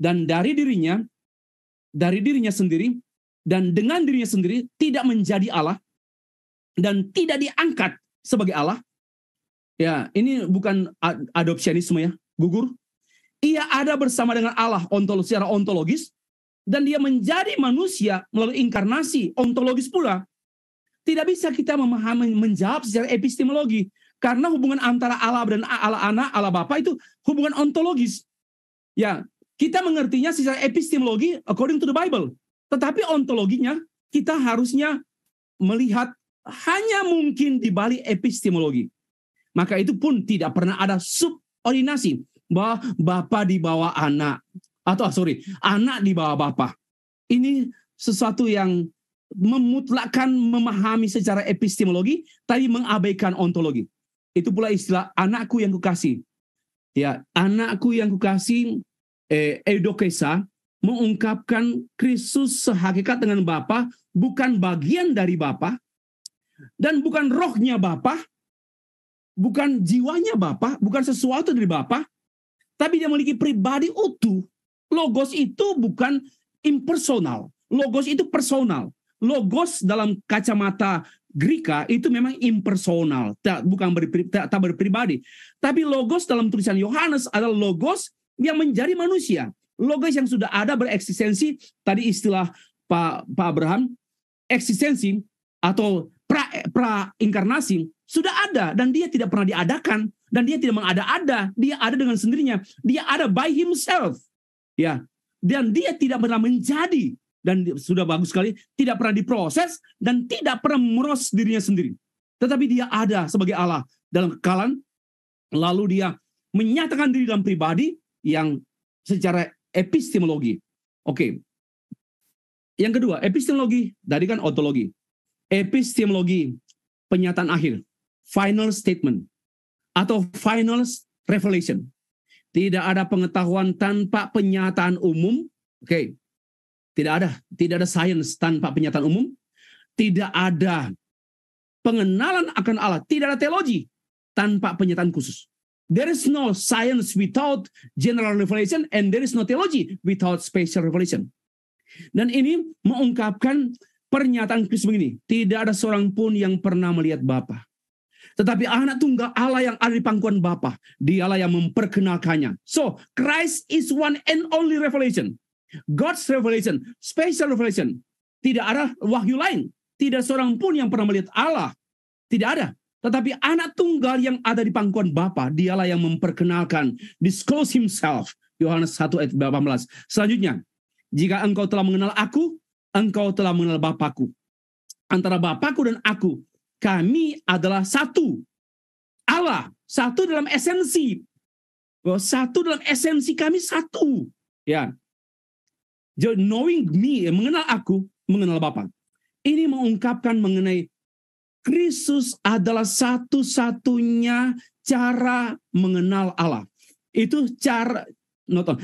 dan dari dirinya dari dirinya sendiri dan dengan dirinya sendiri tidak menjadi Allah dan tidak diangkat sebagai Allah. Ya, ini bukan adopsionisme ya, gugur. Ia ada bersama dengan Allah ontologis secara ontologis dan dia menjadi manusia melalui inkarnasi ontologis pula. Tidak bisa kita memahami menjawab secara epistemologi karena hubungan antara Allah dan Allah anak, Allah Bapa itu hubungan ontologis. Ya, kita mengertinya secara epistemologi according to the Bible. Tetapi ontologinya kita harusnya melihat hanya mungkin di balik epistemologi. Maka itu pun tidak pernah ada subordinasi bahwa Bapa di bawah anak atau sorry, anak di bawah Bapa. Ini sesuatu yang memutlakan memahami secara epistemologi tapi mengabaikan ontologi. Itu pula istilah anakku yang kukasih. Ya, anakku yang kukasih eh, edokesa mengungkapkan Kristus sehakikat dengan Bapa, bukan bagian dari Bapa dan bukan rohnya Bapa, bukan jiwanya Bapa, bukan sesuatu dari Bapa, tapi dia memiliki pribadi utuh. Logos itu bukan impersonal. Logos itu personal. Logos dalam kacamata Grika itu memang impersonal, tak bukan berpri, tak, tak berpribadi. Tapi logos dalam tulisan Yohanes adalah logos yang menjadi manusia. Logos yang sudah ada bereksistensi tadi istilah Pak Pak Abraham eksistensi atau pra pra inkarnasi sudah ada dan dia tidak pernah diadakan dan dia tidak mengada-ada, dia ada dengan sendirinya, dia ada by himself. Ya. Dan dia tidak pernah menjadi dan sudah bagus sekali, tidak pernah diproses dan tidak pernah meros dirinya sendiri. Tetapi dia ada sebagai Allah dalam kekalan, lalu dia menyatakan diri dalam pribadi yang secara epistemologi. Oke. Okay. Yang kedua, epistemologi. Tadi kan ontologi. Epistemologi, penyataan akhir. Final statement. Atau final revelation. Tidak ada pengetahuan tanpa penyataan umum. Oke. Okay tidak ada, tidak ada sains tanpa penyataan umum, tidak ada pengenalan akan Allah, tidak ada teologi tanpa penyataan khusus. There is no science without general revelation and there is no theology without special revelation. Dan ini mengungkapkan pernyataan Kristus begini, tidak ada seorang pun yang pernah melihat Bapa. Tetapi anak tunggal Allah yang ada di pangkuan Bapa, dialah yang memperkenalkannya. So, Christ is one and only revelation. God's revelation, special revelation. Tidak ada wahyu lain. Tidak seorang pun yang pernah melihat Allah. Tidak ada. Tetapi anak tunggal yang ada di pangkuan Bapa, dialah yang memperkenalkan, disclose himself. Yohanes 1 ayat 18. Selanjutnya, jika engkau telah mengenal aku, engkau telah mengenal Bapakku. Antara Bapakku dan aku, kami adalah satu. Allah, satu dalam esensi. satu dalam esensi kami satu. Ya, jadi knowing me, mengenal aku, mengenal Bapa. Ini mengungkapkan mengenai Kristus adalah satu-satunya cara mengenal Allah. Itu cara Noton.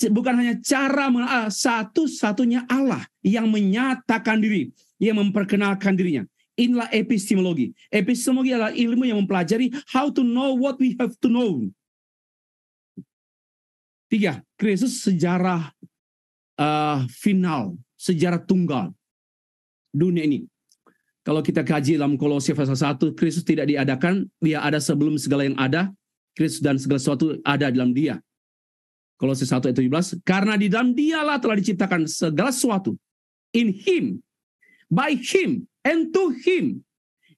Bukan hanya cara mengenal Allah, satu-satunya Allah yang menyatakan diri, yang memperkenalkan dirinya. Inilah epistemologi. Epistemologi adalah ilmu yang mempelajari how to know what we have to know. Tiga, Kristus sejarah uh, final, sejarah tunggal dunia ini. Kalau kita kaji dalam Kolose pasal 1, Kristus tidak diadakan, dia ada sebelum segala yang ada, Kristus dan segala sesuatu ada dalam dia. Kolose 1 ayat 17, karena di dalam dialah telah diciptakan segala sesuatu. In him, by him, and to him.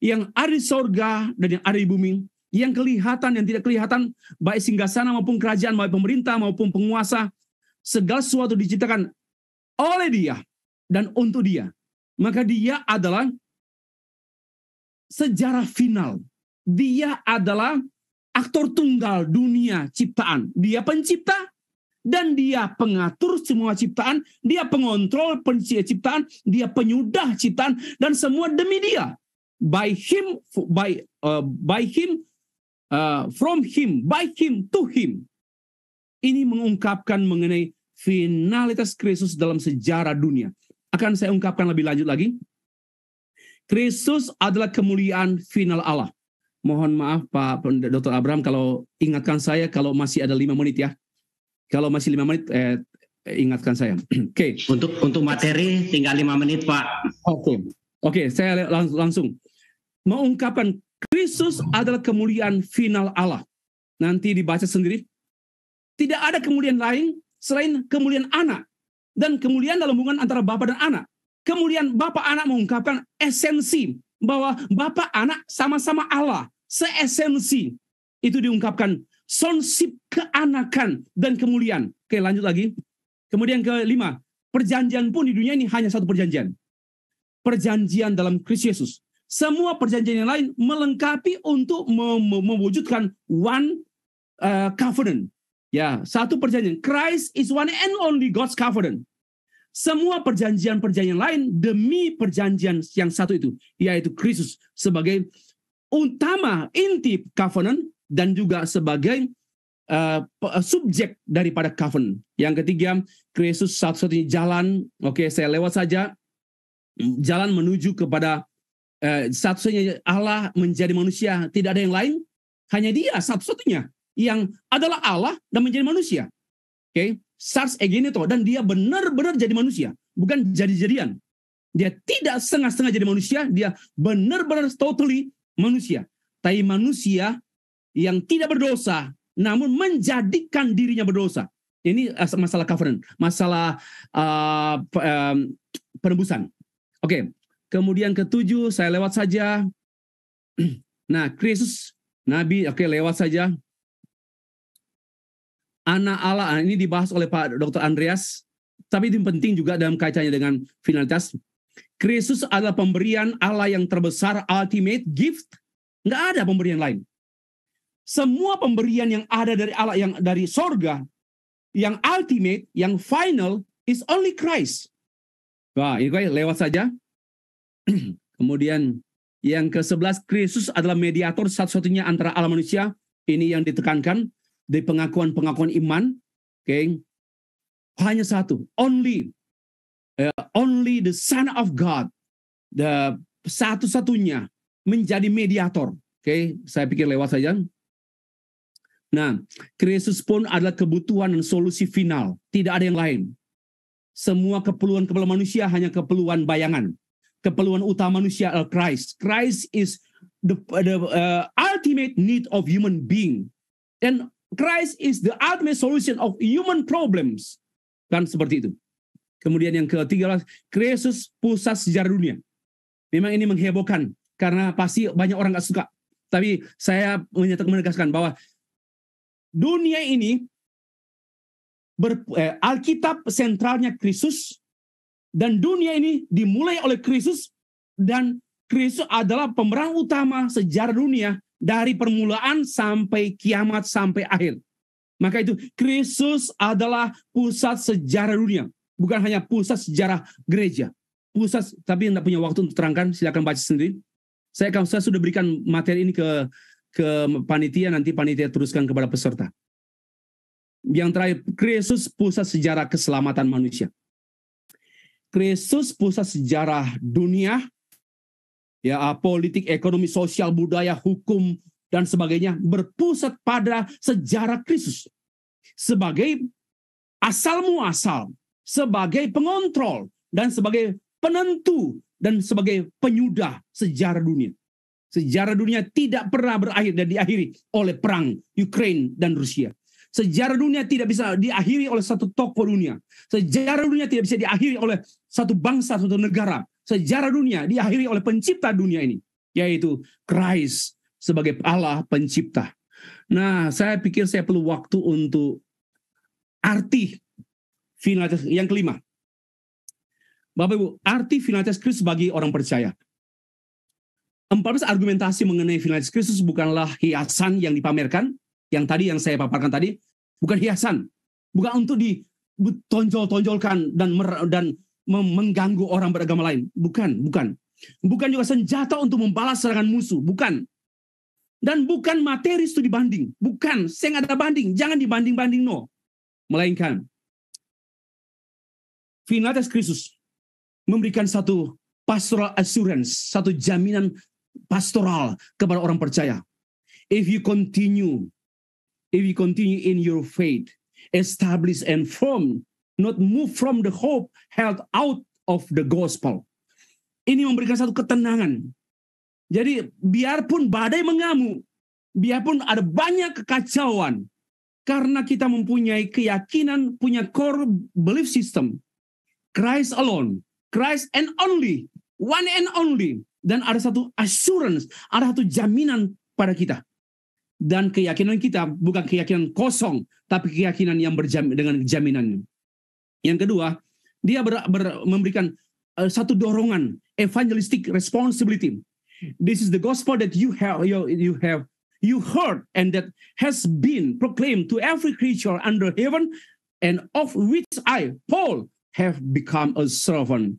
Yang ada di sorga dan yang ada di bumi, yang kelihatan dan tidak kelihatan, baik singgasana maupun kerajaan, maupun pemerintah, maupun penguasa, Segala sesuatu diciptakan oleh dia dan untuk dia. Maka dia adalah sejarah final. Dia adalah aktor tunggal dunia ciptaan. Dia pencipta dan dia pengatur semua ciptaan, dia pengontrol penciptaan dia penyudah ciptaan dan semua demi dia. By him by uh, by him uh, from him, by him to him. Ini mengungkapkan mengenai finalitas Kristus dalam sejarah dunia. Akan saya ungkapkan lebih lanjut lagi. Kristus adalah kemuliaan final Allah. Mohon maaf Pak Dr. Abraham kalau ingatkan saya kalau masih ada lima menit ya. Kalau masih lima menit eh, ingatkan saya. [clears throat] Oke. Okay. Untuk untuk materi tinggal lima menit Pak. Oke. Okay. Oke, okay, saya lang langsung mengungkapkan Kristus adalah kemuliaan final Allah. Nanti dibaca sendiri tidak ada kemuliaan lain selain kemuliaan anak dan kemuliaan dalam hubungan antara bapak dan anak. Kemuliaan bapak anak mengungkapkan esensi bahwa bapak anak sama-sama Allah, seesensi. Itu diungkapkan sonsip keanakan dan kemuliaan. Oke, lanjut lagi. Kemudian kelima, perjanjian pun di dunia ini hanya satu perjanjian. Perjanjian dalam Kristus Yesus. Semua perjanjian yang lain melengkapi untuk mewujudkan one eh, covenant, Ya, satu perjanjian. Christ is one and only God's covenant. Semua perjanjian-perjanjian lain demi perjanjian yang satu itu, yaitu Kristus sebagai utama inti covenant dan juga sebagai uh, subjek daripada covenant. Yang ketiga, Kristus satu-satunya jalan. Oke, okay, saya lewat saja. Jalan menuju kepada uh, satu-satunya Allah menjadi manusia. Tidak ada yang lain. Hanya dia satu-satunya yang adalah Allah dan menjadi manusia. Oke, okay? sars egenito dan dia benar-benar jadi manusia, bukan jadi-jadian. Dia tidak setengah-setengah jadi manusia, dia benar-benar totally manusia. Tapi manusia yang tidak berdosa, namun menjadikan dirinya berdosa. Ini eh, masalah covenant, masalah uh, penebusan. Oke, okay. kemudian ketujuh saya lewat saja. [clears throat] Nah, Kristus Nabi, oke okay, lewat saja anak Allah ah, ini dibahas oleh Pak Dr. Andreas, tapi ini penting juga dalam kaitannya dengan finalitas. Kristus adalah pemberian Allah yang terbesar, ultimate gift. Nggak ada pemberian lain. Semua pemberian yang ada dari Allah yang dari sorga, yang ultimate, yang final, is only Christ. Wah, ini kaya lewat saja. [clears throat] Kemudian yang ke-11, Kristus adalah mediator satu-satunya antara Allah manusia. Ini yang ditekankan dari pengakuan-pengakuan iman, oke? Okay? Hanya satu, only uh, only the son of God, the satu-satunya menjadi mediator. Oke, okay? saya pikir lewat saja. Nah, Kristus pun adalah kebutuhan dan solusi final, tidak ada yang lain. Semua keperluan-keperluan manusia hanya keperluan bayangan. Keperluan utama manusia adalah Christ. Christ is the, the uh, ultimate need of human being. And Christ is the ultimate solution of human problems. Kan seperti itu. Kemudian yang ketiga adalah Kristus pusat sejarah dunia. Memang ini menghebohkan karena pasti banyak orang nggak suka. Tapi saya menyatakan menegaskan bahwa dunia ini ber, eh, Alkitab sentralnya Kristus dan dunia ini dimulai oleh Kristus dan Kristus adalah pemeran utama sejarah dunia dari permulaan sampai kiamat sampai akhir. Maka itu Kristus adalah pusat sejarah dunia, bukan hanya pusat sejarah gereja. Pusat tapi tidak punya waktu untuk terangkan, silakan baca sendiri. Saya saya sudah berikan materi ini ke ke panitia nanti panitia teruskan kepada peserta. Yang terakhir, Kristus pusat sejarah keselamatan manusia. Kristus pusat sejarah dunia, ya politik, ekonomi, sosial, budaya, hukum dan sebagainya berpusat pada sejarah Kristus sebagai asal muasal, sebagai pengontrol dan sebagai penentu dan sebagai penyudah sejarah dunia. Sejarah dunia tidak pernah berakhir dan diakhiri oleh perang Ukraina dan Rusia. Sejarah dunia tidak bisa diakhiri oleh satu tokoh dunia. Sejarah dunia tidak bisa diakhiri oleh satu bangsa, satu negara sejarah dunia diakhiri oleh pencipta dunia ini, yaitu Christ sebagai Allah pencipta. Nah, saya pikir saya perlu waktu untuk arti finalitas yang kelima. Bapak Ibu, arti finalitas Kristus bagi orang percaya. 14 argumentasi mengenai finalitas Kristus bukanlah hiasan yang dipamerkan, yang tadi yang saya paparkan tadi, bukan hiasan, bukan untuk ditonjol-tonjolkan dan dan mengganggu orang beragama lain. Bukan, bukan. Bukan juga senjata untuk membalas serangan musuh, bukan. Dan bukan materi studi banding, bukan. Saya nggak ada banding, jangan dibanding-banding, no. Melainkan, Finalitas Kristus memberikan satu pastoral assurance, satu jaminan pastoral kepada orang percaya. If you continue, if you continue in your faith, establish and form not move from the hope held out of the gospel. Ini memberikan satu ketenangan. Jadi biarpun badai mengamuk, biarpun ada banyak kekacauan, karena kita mempunyai keyakinan, punya core belief system, Christ alone, Christ and only, one and only, dan ada satu assurance, ada satu jaminan pada kita dan keyakinan kita bukan keyakinan kosong, tapi keyakinan yang berjamin dengan jaminannya. Yang kedua, dia ber, ber, memberikan uh, satu dorongan evangelistic responsibility. This is the gospel that you have you, you have you heard and that has been proclaimed to every creature under heaven and of which I Paul have become a servant.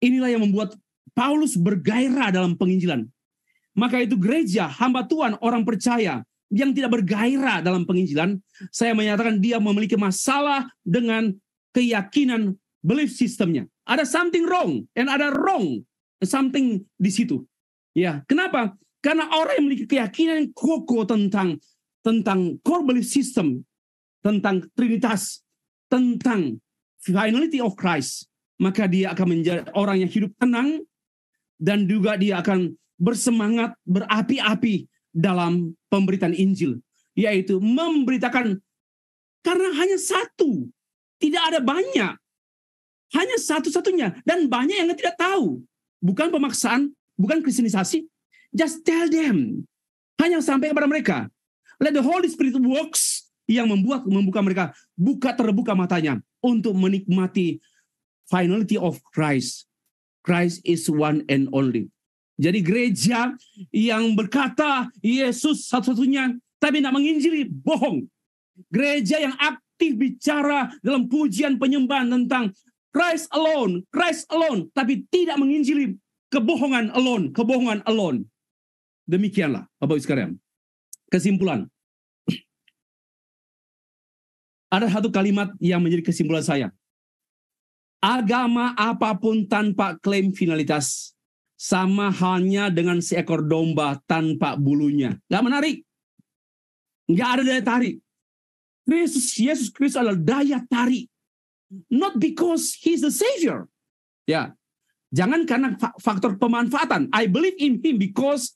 Inilah yang membuat Paulus bergairah dalam penginjilan. Maka itu gereja, hamba Tuhan, orang percaya yang tidak bergairah dalam penginjilan, saya menyatakan dia memiliki masalah dengan keyakinan belief sistemnya. Ada something wrong and ada wrong something di situ. Ya, kenapa? Karena orang yang memiliki keyakinan yang kokoh tentang tentang core belief system, tentang trinitas, tentang finality of Christ, maka dia akan menjadi orang yang hidup tenang dan juga dia akan bersemangat berapi-api dalam pemberitaan Injil, yaitu memberitakan karena hanya satu tidak ada banyak. Hanya satu-satunya. Dan banyak yang tidak tahu. Bukan pemaksaan, bukan kristenisasi. Just tell them. Hanya sampai kepada mereka. Let the Holy Spirit works yang membuat membuka mereka buka terbuka matanya untuk menikmati finality of Christ. Christ is one and only. Jadi gereja yang berkata Yesus satu-satunya tapi tidak menginjili bohong. Gereja yang aktif aktif bicara dalam pujian penyembahan tentang Christ alone, Christ alone, tapi tidak menginjili kebohongan alone, kebohongan alone. Demikianlah, Bapak Ibu sekalian. Kesimpulan. Ada satu kalimat yang menjadi kesimpulan saya. Agama apapun tanpa klaim finalitas, sama halnya dengan seekor domba tanpa bulunya. Gak menarik. Gak ada daya tarik. Kristus, Yesus Kristus adalah daya tarik. Not because he's the savior. Ya. Yeah. Jangan karena faktor pemanfaatan. I believe in him because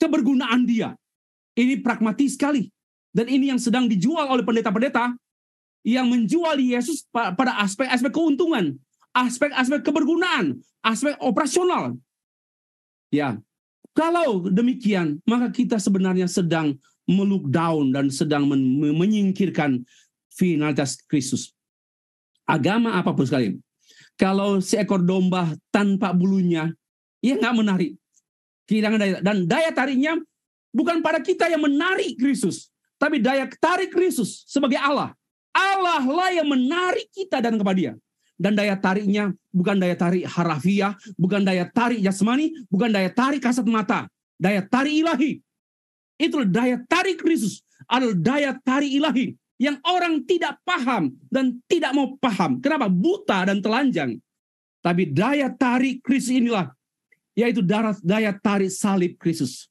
kebergunaan dia. Ini pragmatis sekali. Dan ini yang sedang dijual oleh pendeta-pendeta yang menjual Yesus pada aspek-aspek keuntungan, aspek-aspek kebergunaan, aspek operasional. Ya. Kalau demikian, maka kita sebenarnya sedang meluk daun dan sedang men menyingkirkan finalitas Kristus. Agama apapun sekali. Kalau seekor domba tanpa bulunya, ya nggak menarik. Kehilangan daya. Dan daya tariknya bukan pada kita yang menarik Kristus. Tapi daya tarik Kristus sebagai Allah. Allah lah yang menarik kita dan kepada dia dan daya tariknya bukan daya tarik harafiah, bukan daya tarik jasmani, bukan daya tarik kasat mata, daya tarik ilahi. Itulah daya tarik Kristus adalah daya tarik ilahi yang orang tidak paham dan tidak mau paham. Kenapa? Buta dan telanjang. Tapi daya tarik Kristus inilah, yaitu darah daya tarik salib Kristus.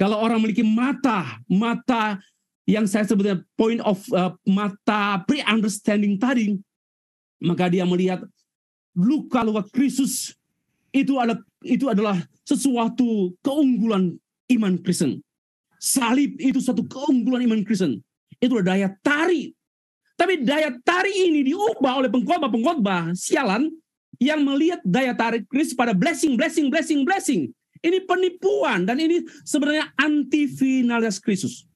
Kalau orang memiliki mata, mata yang saya sebutnya point of uh, mata pre-understanding tadi, maka dia melihat luka-luka Kristus itu adalah itu adalah sesuatu keunggulan iman Kristen. Salib itu satu keunggulan iman Kristen. Itu adalah daya tarik. Tapi daya tarik ini diubah oleh pengkhotbah-pengkhotbah sialan yang melihat daya tarik Kristus pada blessing, blessing, blessing, blessing. Ini penipuan dan ini sebenarnya anti finalitas Kristus.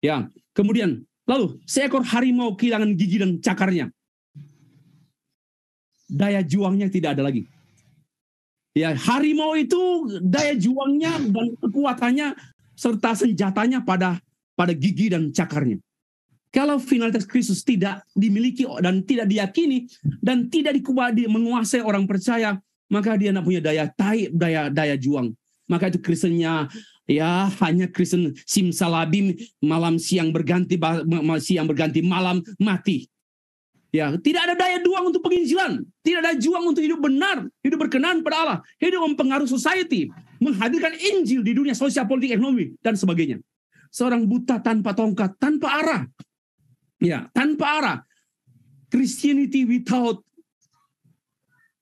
Ya, kemudian lalu seekor harimau kehilangan gigi dan cakarnya. Daya juangnya tidak ada lagi. Ya, harimau itu daya juangnya dan kekuatannya serta senjatanya pada pada gigi dan cakarnya. Kalau finalitas Kristus tidak dimiliki dan tidak diyakini dan tidak dikuasai menguasai orang percaya, maka dia tidak punya daya tai daya daya juang. Maka itu Kristennya ya hanya Kristen simsalabim malam siang berganti siang berganti malam mati. Ya, tidak ada daya juang untuk penginjilan, tidak ada juang untuk hidup benar, hidup berkenan pada Allah, hidup mempengaruhi society, menghadirkan Injil di dunia sosial, politik, ekonomi dan sebagainya. Seorang buta tanpa tongkat, tanpa arah. Ya, tanpa arah. Christianity without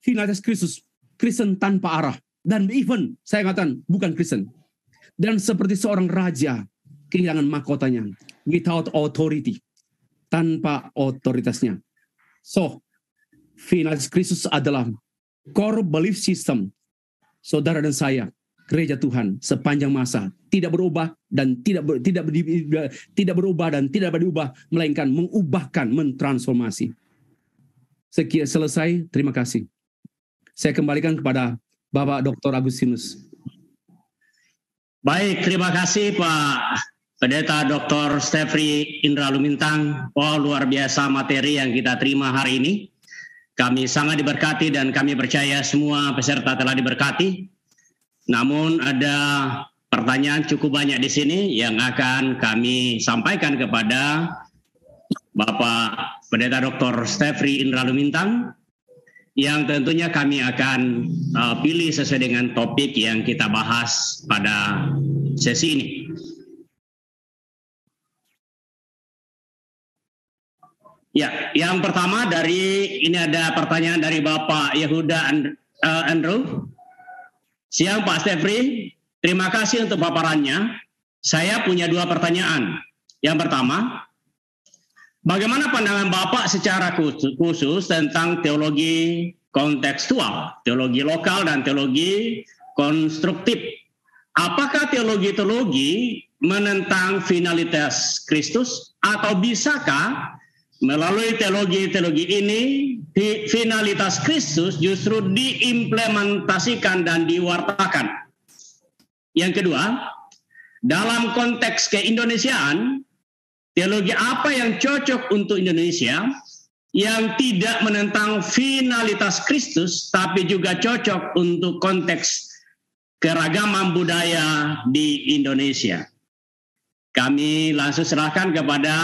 finalitas Kristus, Kristen tanpa arah. Dan even saya katakan bukan Kristen. Dan seperti seorang raja kehilangan mahkotanya without authority, tanpa otoritasnya. So, finalis Kristus adalah core belief system saudara dan saya gereja Tuhan sepanjang masa tidak berubah dan tidak ber, tidak ber, tidak berubah dan tidak berubah melainkan mengubahkan mentransformasi. Sekian selesai, terima kasih. Saya kembalikan kepada Bapak Dr. Agustinus. Baik, terima kasih Pak Pendeta Dr. Stefri Indra Lumintang, oh luar biasa materi yang kita terima hari ini. Kami sangat diberkati dan kami percaya semua peserta telah diberkati. Namun ada pertanyaan cukup banyak di sini yang akan kami sampaikan kepada Bapak Pendeta Dr. Stefri Indra Lumintang yang tentunya kami akan uh, pilih sesuai dengan topik yang kita bahas pada sesi ini. Ya, yang pertama dari ini ada pertanyaan dari Bapak Yehuda eh, Andrew. Siang Pak Stefri, terima kasih untuk paparannya. Saya punya dua pertanyaan. Yang pertama, Bagaimana pandangan Bapak secara khusus, khusus tentang teologi kontekstual, teologi lokal, dan teologi konstruktif? Apakah teologi-teologi menentang finalitas Kristus, atau bisakah melalui teologi-teologi ini finalitas Kristus justru diimplementasikan dan diwartakan. Yang kedua, dalam konteks keindonesiaan, teologi apa yang cocok untuk Indonesia yang tidak menentang finalitas Kristus tapi juga cocok untuk konteks keragaman budaya di Indonesia. Kami langsung serahkan kepada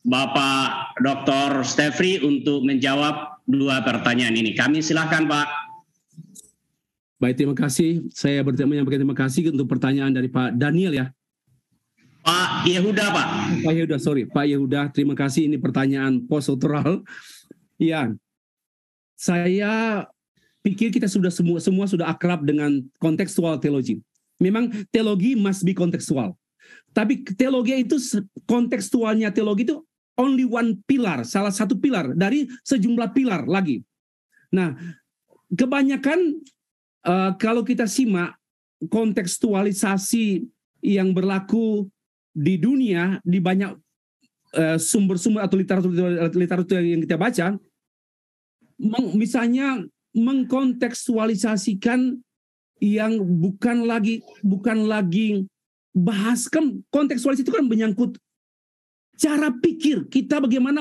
Bapak Dr. Stefri untuk menjawab dua pertanyaan ini. Kami silahkan Pak. Baik, terima kasih. Saya terima kasih untuk pertanyaan dari Pak Daniel ya. Pak Yehuda, Pak. Pak Yehuda, sorry. Pak Yehuda, terima kasih. Ini pertanyaan postural. Ya, saya pikir kita sudah semua semua sudah akrab dengan kontekstual teologi. Memang teologi must be kontekstual. Tapi teologi itu kontekstualnya teologi itu only one pilar, salah satu pilar dari sejumlah pilar lagi. Nah, kebanyakan uh, kalau kita simak kontekstualisasi yang berlaku di dunia di banyak eh, sumber-sumber uh, atau literatur literatur yang kita baca, meng, misalnya mengkontekstualisasikan yang bukan lagi bukan lagi bahas kan kontekstualisasi itu kan menyangkut cara pikir kita bagaimana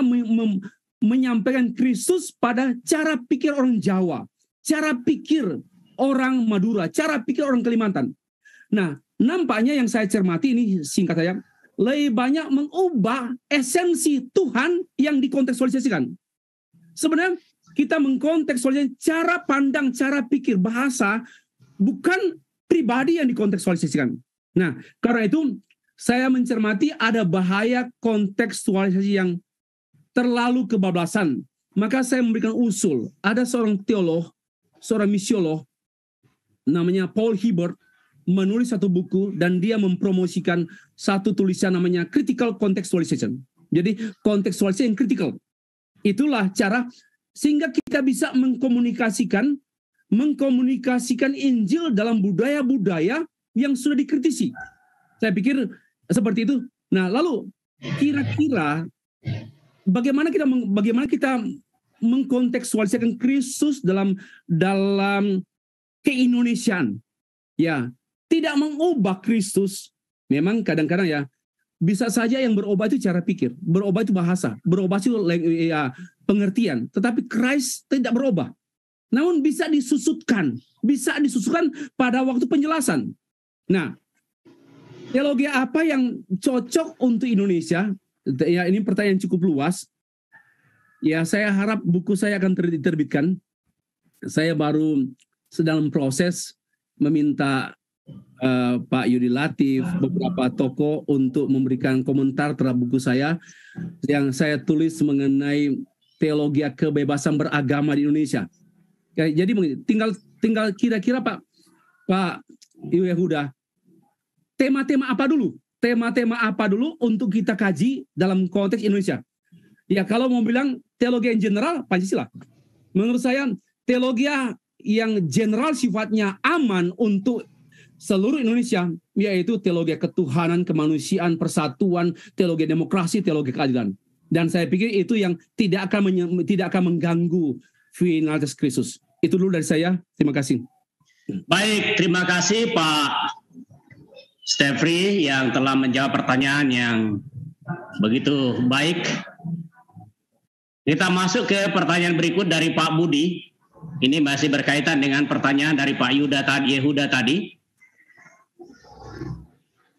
menyampaikan Kristus pada cara pikir orang Jawa, cara pikir orang Madura, cara pikir orang Kalimantan. Nah, nampaknya yang saya cermati ini singkat saja, lebih banyak mengubah esensi Tuhan yang dikontekstualisasikan. Sebenarnya kita mengkontekstualisasikan cara pandang, cara pikir, bahasa, bukan pribadi yang dikontekstualisasikan. Nah, karena itu saya mencermati ada bahaya kontekstualisasi yang terlalu kebablasan. Maka saya memberikan usul. Ada seorang teolog, seorang misiolog, namanya Paul Hibbert, menulis satu buku dan dia mempromosikan satu tulisan namanya Critical Contextualization. Jadi kontekstualisasi yang kritikal. Itulah cara sehingga kita bisa mengkomunikasikan mengkomunikasikan Injil dalam budaya-budaya yang sudah dikritisi. Saya pikir seperti itu. Nah, lalu kira-kira bagaimana kita bagaimana kita mengkontekstualisasikan Kristus dalam dalam keindonesiaan. Ya, tidak mengubah Kristus. Memang kadang-kadang ya bisa saja yang berubah itu cara pikir, berubah itu bahasa, berubah itu eh, ya, pengertian, tetapi Christ tidak berubah. Namun bisa disusutkan, bisa disusutkan pada waktu penjelasan. Nah, Teologi apa yang cocok untuk Indonesia? Ya ini pertanyaan cukup luas. Ya saya harap buku saya akan terbitkan. Saya baru sedang proses meminta uh, Pak Yudi Latif, beberapa toko untuk memberikan komentar terhadap buku saya yang saya tulis mengenai teologi kebebasan beragama di Indonesia. Ya, jadi tinggal tinggal kira-kira Pak Pak Yehuda tema-tema apa dulu? Tema-tema apa dulu untuk kita kaji dalam konteks Indonesia? Ya kalau mau bilang teologi yang general Pancasila. Menurut saya teologi yang general sifatnya aman untuk seluruh Indonesia yaitu teologi ketuhanan, kemanusiaan, persatuan, teologi demokrasi, teologi keadilan. Dan saya pikir itu yang tidak akan tidak akan mengganggu finalitas Kristus. Itu dulu dari saya. Terima kasih. Baik, terima kasih Pak Stefri yang telah menjawab pertanyaan yang begitu baik. Kita masuk ke pertanyaan berikut dari Pak Budi. Ini masih berkaitan dengan pertanyaan dari Pak Yuda tadi, Yehuda tadi.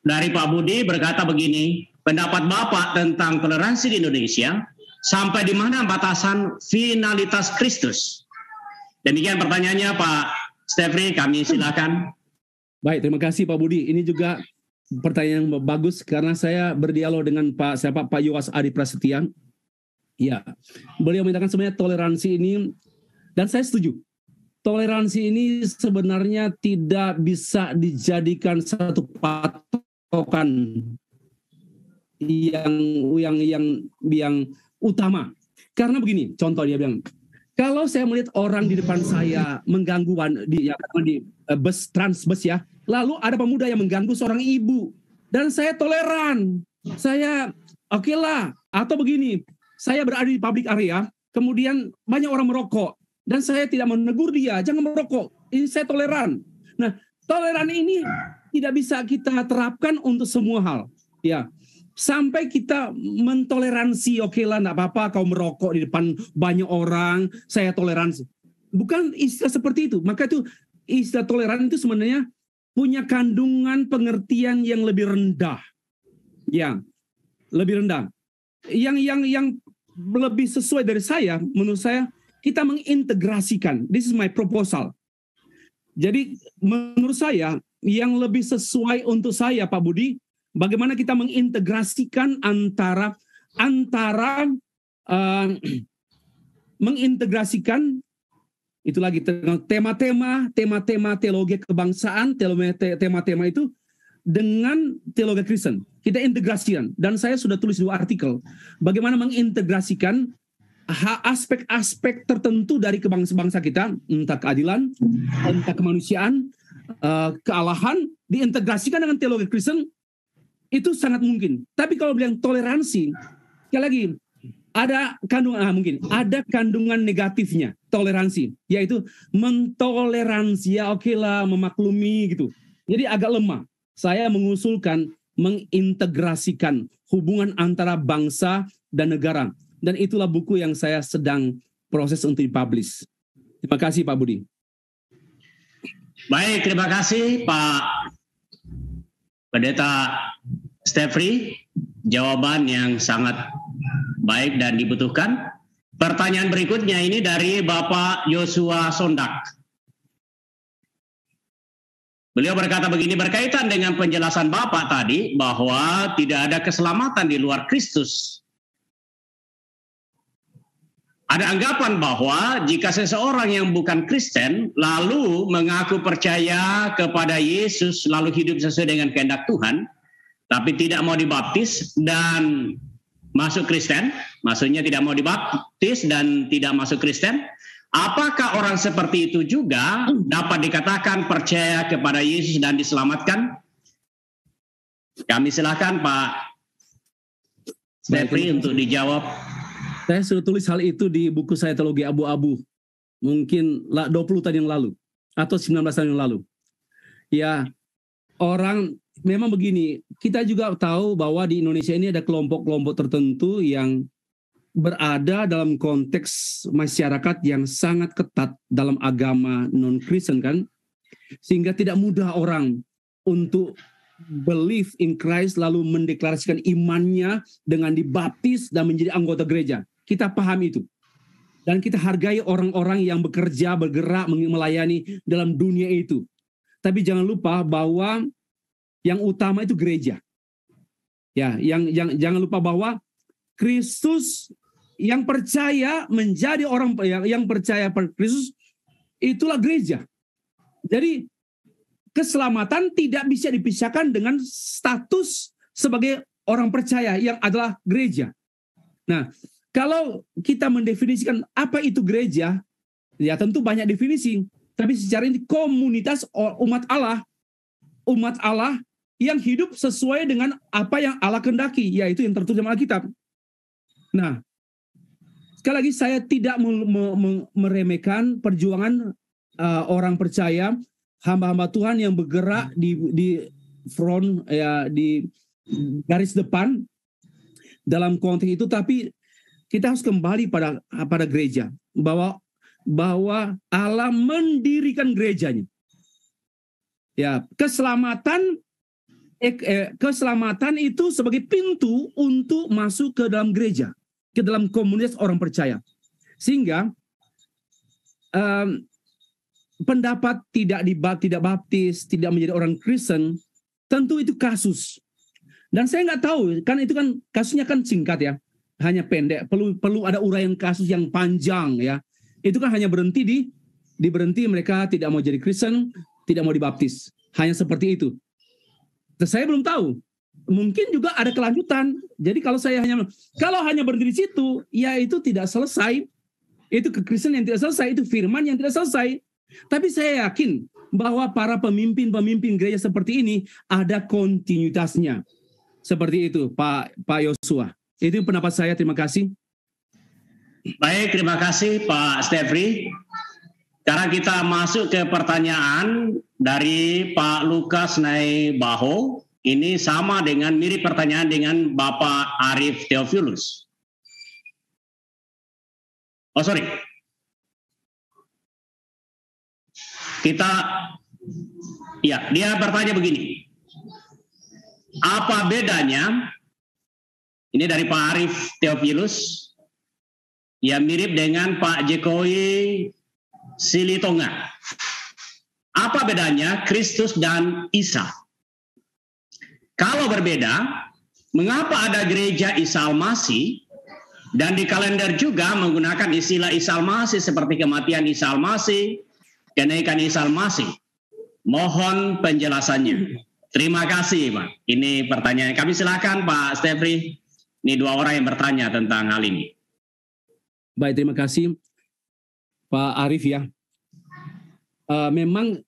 Dari Pak Budi berkata begini, pendapat Bapak tentang toleransi di Indonesia sampai di mana batasan finalitas Kristus? Demikian pertanyaannya Pak Stefri, kami silakan. Baik, terima kasih Pak Budi. Ini juga pertanyaan yang bagus karena saya berdialog dengan Pak siapa Pak Yuas Adi Prasetya. Ya, beliau mengatakan sebenarnya toleransi ini dan saya setuju. Toleransi ini sebenarnya tidak bisa dijadikan satu patokan yang yang yang yang utama. Karena begini, contoh dia bilang, kalau saya melihat orang di depan saya mengganggu di, ya, di Eh, bus trans bus ya. Lalu ada pemuda yang mengganggu seorang ibu dan saya toleran. Saya oke okay lah atau begini, saya berada di public area, kemudian banyak orang merokok dan saya tidak menegur dia, jangan merokok. Ini saya toleran. Nah, toleran ini tidak bisa kita terapkan untuk semua hal, ya. Sampai kita mentoleransi, oke okay lah, enggak apa-apa kau merokok di depan banyak orang, saya toleransi bukan istilah seperti itu. Maka itu istilah toleran itu sebenarnya punya kandungan pengertian yang lebih rendah. Ya, lebih rendah. Yang yang yang lebih sesuai dari saya, menurut saya kita mengintegrasikan. This is my proposal. Jadi menurut saya yang lebih sesuai untuk saya Pak Budi, bagaimana kita mengintegrasikan antara antara uh, [clears throat] mengintegrasikan itu lagi tema-tema, tema-tema teologi kebangsaan, tema-tema itu dengan teologi Kristen. Kita integrasikan dan saya sudah tulis dua artikel bagaimana mengintegrasikan aspek-aspek tertentu dari kebangsa-bangsa kita, entah keadilan, entah kemanusiaan, eh, kealahan diintegrasikan dengan teologi Kristen itu sangat mungkin. Tapi kalau bilang toleransi, sekali lagi ada kandungan ah mungkin ada kandungan negatifnya toleransi yaitu mentoleransi ya oke lah memaklumi gitu jadi agak lemah saya mengusulkan mengintegrasikan hubungan antara bangsa dan negara dan itulah buku yang saya sedang proses untuk dipublish terima kasih Pak Budi baik terima kasih Pak Pendeta Stefri jawaban yang sangat Baik dan dibutuhkan. Pertanyaan berikutnya ini dari Bapak Yosua Sondak. Beliau berkata begini berkaitan dengan penjelasan Bapak tadi bahwa tidak ada keselamatan di luar Kristus. Ada anggapan bahwa jika seseorang yang bukan Kristen lalu mengaku percaya kepada Yesus lalu hidup sesuai dengan kehendak Tuhan tapi tidak mau dibaptis dan masuk Kristen, maksudnya tidak mau dibaptis dan tidak masuk Kristen, apakah orang seperti itu juga dapat dikatakan percaya kepada Yesus dan diselamatkan? Kami silakan Pak Stephanie untuk dijawab. Saya sudah tulis hal itu di buku saya Teologi Abu-Abu. Mungkin 20 tahun yang lalu atau 19 tahun yang lalu. Ya, orang memang begini, kita juga tahu bahwa di Indonesia ini ada kelompok-kelompok tertentu yang berada dalam konteks masyarakat yang sangat ketat dalam agama non-Kristen kan, sehingga tidak mudah orang untuk believe in Christ lalu mendeklarasikan imannya dengan dibaptis dan menjadi anggota gereja. Kita paham itu. Dan kita hargai orang-orang yang bekerja, bergerak, melayani dalam dunia itu. Tapi jangan lupa bahwa yang utama itu gereja. Ya, yang, yang jangan lupa bahwa Kristus yang percaya menjadi orang yang, yang percaya per Kristus itulah gereja. Jadi keselamatan tidak bisa dipisahkan dengan status sebagai orang percaya yang adalah gereja. Nah, kalau kita mendefinisikan apa itu gereja, ya tentu banyak definisi, tapi secara ini komunitas umat Allah, umat Allah yang hidup sesuai dengan apa yang Allah kendaki, yaitu yang tertulis dalam Alkitab. Nah, sekali lagi saya tidak meremehkan perjuangan uh, orang percaya, hamba-hamba Tuhan yang bergerak di di front ya di garis depan dalam konteks itu tapi kita harus kembali pada pada gereja bahwa bahwa Allah mendirikan gerejanya. Ya, keselamatan Eh, eh, keselamatan itu sebagai pintu untuk masuk ke dalam gereja, ke dalam komunitas orang percaya. Sehingga um, pendapat tidak dibat, tidak baptis, tidak menjadi orang Kristen, tentu itu kasus. Dan saya nggak tahu, kan itu kan kasusnya kan singkat ya, hanya pendek. Perlu perlu ada uraian kasus yang panjang ya. Itu kan hanya berhenti di diberhenti mereka tidak mau jadi Kristen, tidak mau dibaptis. Hanya seperti itu saya belum tahu. Mungkin juga ada kelanjutan. Jadi kalau saya hanya kalau hanya berdiri situ, ya itu tidak selesai. Itu kekristenan yang tidak selesai, itu firman yang tidak selesai. Tapi saya yakin bahwa para pemimpin-pemimpin gereja seperti ini ada kontinuitasnya. Seperti itu, Pak Pak Yosua. Itu pendapat saya. Terima kasih. Baik, terima kasih Pak Stefri. Sekarang kita masuk ke pertanyaan dari Pak Lukas Naibaho. Ini sama dengan mirip pertanyaan dengan Bapak Arif Theophilus. Oh sorry. Kita, ya dia bertanya begini. Apa bedanya, ini dari Pak Arif Theophilus, ya mirip dengan Pak Jokowi Silitonga. Apa bedanya Kristus dan Isa? Kalau berbeda, mengapa ada gereja Islamasi dan di kalender juga menggunakan istilah Islamasi seperti kematian Islamasi, kenaikan Islamasi? Mohon penjelasannya. Terima kasih, Pak. Ini pertanyaan kami silakan Pak Stefri. Ini dua orang yang bertanya tentang hal ini. Baik, terima kasih. Pak arif ya. Eh, memang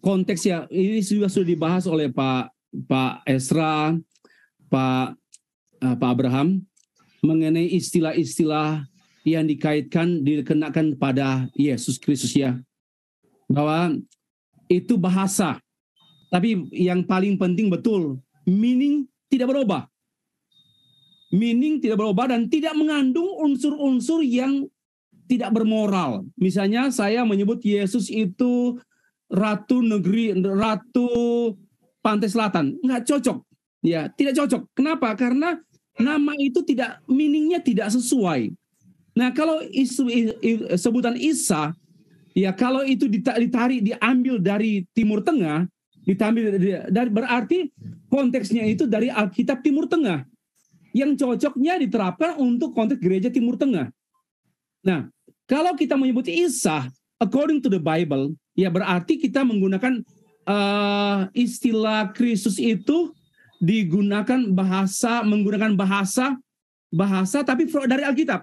konteks ya ini sudah sudah dibahas oleh Pak Pak Esra, Pak eh, Pak Abraham mengenai istilah-istilah yang dikaitkan dikenakan pada Yesus Kristus ya. Bahwa itu bahasa. Tapi yang paling penting betul meaning tidak berubah. Meaning tidak berubah dan tidak mengandung unsur-unsur yang tidak bermoral. Misalnya saya menyebut Yesus itu ratu negeri ratu pantai selatan, nggak cocok. Ya, tidak cocok. Kenapa? Karena nama itu tidak meaningnya tidak sesuai. Nah, kalau isu, sebutan Isa ya kalau itu ditarik diambil dari Timur Tengah, ditambil dari berarti konteksnya itu dari Alkitab Timur Tengah yang cocoknya diterapkan untuk konteks gereja Timur Tengah. Nah, kalau kita menyebut Isa according to the Bible, ya berarti kita menggunakan uh, istilah Kristus itu digunakan bahasa menggunakan bahasa bahasa tapi dari Alkitab.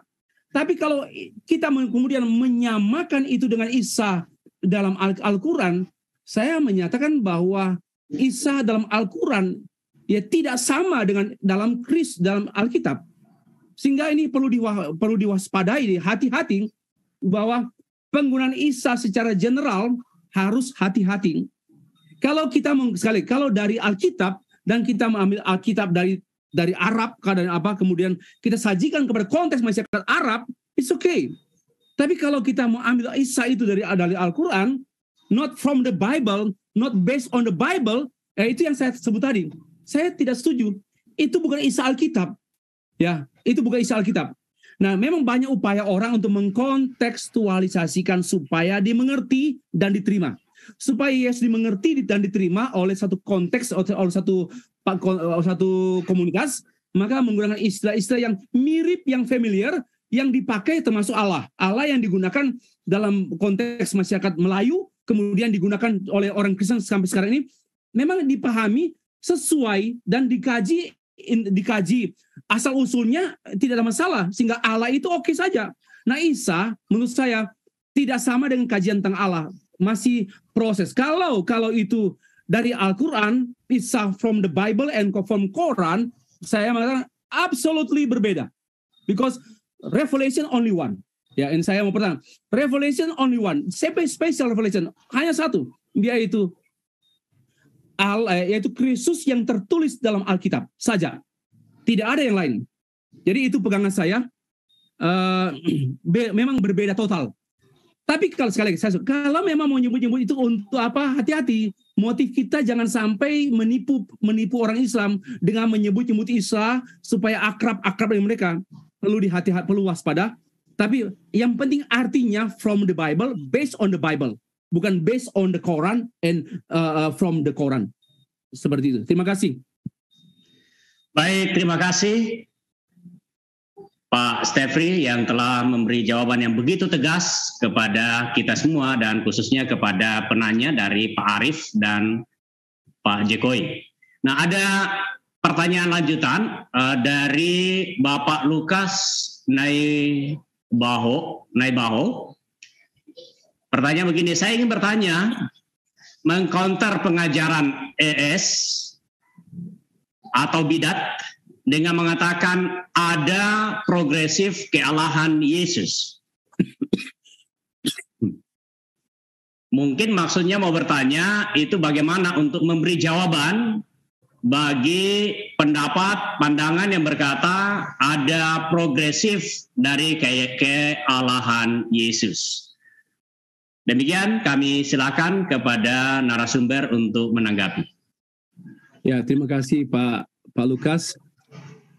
Tapi kalau kita kemudian menyamakan itu dengan Isa dalam Al-Quran, saya menyatakan bahwa Isa dalam Al-Quran ya tidak sama dengan dalam Kristus dalam Alkitab. Sehingga ini perlu diwa, perlu diwaspadai, hati-hati bahwa penggunaan isa secara general harus hati-hati. Kalau kita sekali kalau dari Alkitab dan kita mengambil Alkitab dari dari Arab keadaan apa kemudian kita sajikan kepada konteks masyarakat Arab, it's okay. Tapi kalau kita mau ambil Isa itu dari dari Al-Qur'an, not from the Bible, not based on the Bible, ya itu yang saya sebut tadi. Saya tidak setuju. Itu bukan Isa Alkitab. Ya, itu bukan Isa Alkitab. Nah, memang banyak upaya orang untuk mengkontekstualisasikan supaya dimengerti dan diterima. Supaya Yesus dimengerti dan diterima oleh satu konteks oleh satu satu komunitas, maka menggunakan istilah-istilah yang mirip yang familiar yang dipakai termasuk Allah. Allah yang digunakan dalam konteks masyarakat Melayu, kemudian digunakan oleh orang Kristen sampai sekarang ini memang dipahami sesuai dan dikaji dikaji asal usulnya tidak ada masalah sehingga Allah itu oke okay saja. Nah Isa menurut saya tidak sama dengan kajian tentang Allah masih proses. Kalau kalau itu dari Al-Quran, Isa from the Bible and from Quran, saya mengatakan absolutely berbeda. Because revelation only one. Ya, and saya mau pertanyaan. Revelation only one. Special revelation. Hanya satu. itu Al, eh, yaitu Kristus yang tertulis dalam Alkitab saja. Tidak ada yang lain. Jadi itu pegangan saya. Uh, [clears throat] memang berbeda total. Tapi kalau sekali lagi saya kalau memang mau nyebut-nyebut itu untuk apa? Hati-hati. Motif kita jangan sampai menipu menipu orang Islam dengan menyebut-nyebut Isa supaya akrab-akrab dengan mereka. Perlu dihati hati-hati perlu waspada. Tapi yang penting artinya from the Bible, based on the Bible, bukan based on the Quran and uh, from the Quran. Seperti itu. Terima kasih. Baik, terima kasih Pak Stefri yang telah memberi jawaban yang begitu tegas kepada kita semua dan khususnya kepada penanya dari Pak Arief dan Pak Jekoi. Nah, ada pertanyaan lanjutan uh, dari Bapak Lukas Naibaho. Naibaho. Pertanyaan begini, saya ingin bertanya mengkonter pengajaran ES atau bidat dengan mengatakan ada progresif kealahan Yesus. Mungkin maksudnya mau bertanya itu bagaimana untuk memberi jawaban bagi pendapat pandangan yang berkata ada progresif dari kayak kealahan Yesus. Demikian kami silakan kepada narasumber untuk menanggapi. Ya, terima kasih Pak Pak Lukas.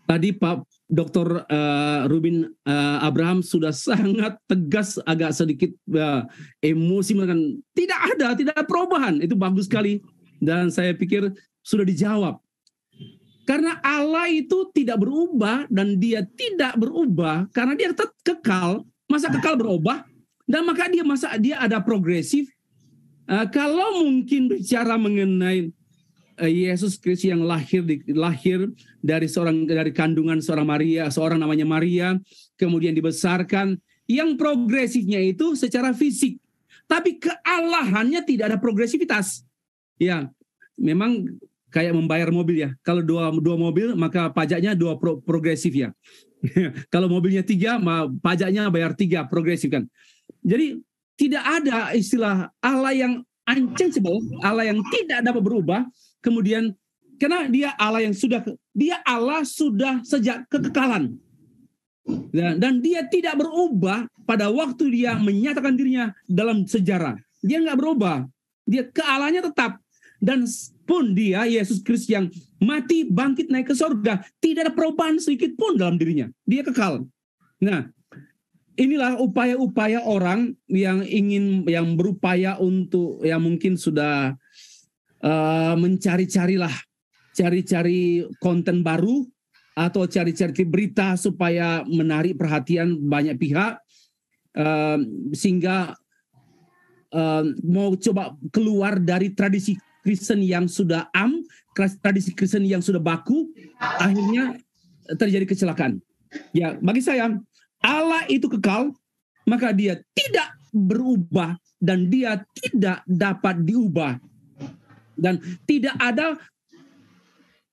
Tadi Pak Dr. Uh, eh, Rubin uh, Abraham sudah sangat tegas, agak sedikit uh, emosi mengatakan tidak ada, tidak ada perubahan. Itu bagus sekali dan saya pikir sudah dijawab. Karena Allah itu tidak berubah dan dia tidak berubah karena dia tetap kekal. Masa kekal berubah? Dan maka dia masa dia ada progresif. Uh, kalau mungkin bicara mengenai Eh, Yesus Kristus yang lahir di, lahir dari seorang dari kandungan seorang Maria, seorang namanya Maria, kemudian dibesarkan. Yang progresifnya itu secara fisik, tapi kealahannya tidak ada progresivitas. Ya, memang kayak membayar mobil ya. Kalau dua dua mobil maka pajaknya dua pro, progresif ya. [laughs] Kalau mobilnya tiga, pajaknya bayar tiga progresif kan. Jadi tidak ada istilah Allah yang unchangeable, Allah yang tidak dapat berubah, kemudian karena dia Allah yang sudah dia Allah sudah sejak kekekalan ya, dan dia tidak berubah pada waktu dia menyatakan dirinya dalam sejarah dia nggak berubah dia kealanya tetap dan pun dia Yesus Kristus yang mati bangkit naik ke sorga tidak ada perubahan sedikit pun dalam dirinya dia kekal nah inilah upaya-upaya orang yang ingin yang berupaya untuk yang mungkin sudah mencari eh, mencari-carilah, cari-cari konten baru atau cari-cari berita supaya menarik perhatian banyak pihak uh, sehingga uh, mau coba keluar dari tradisi Kristen yang sudah am, tradisi Kristen yang sudah baku, akhirnya terjadi kecelakaan. Ya, bagi saya Allah itu kekal, maka dia tidak berubah dan dia tidak dapat diubah dan tidak ada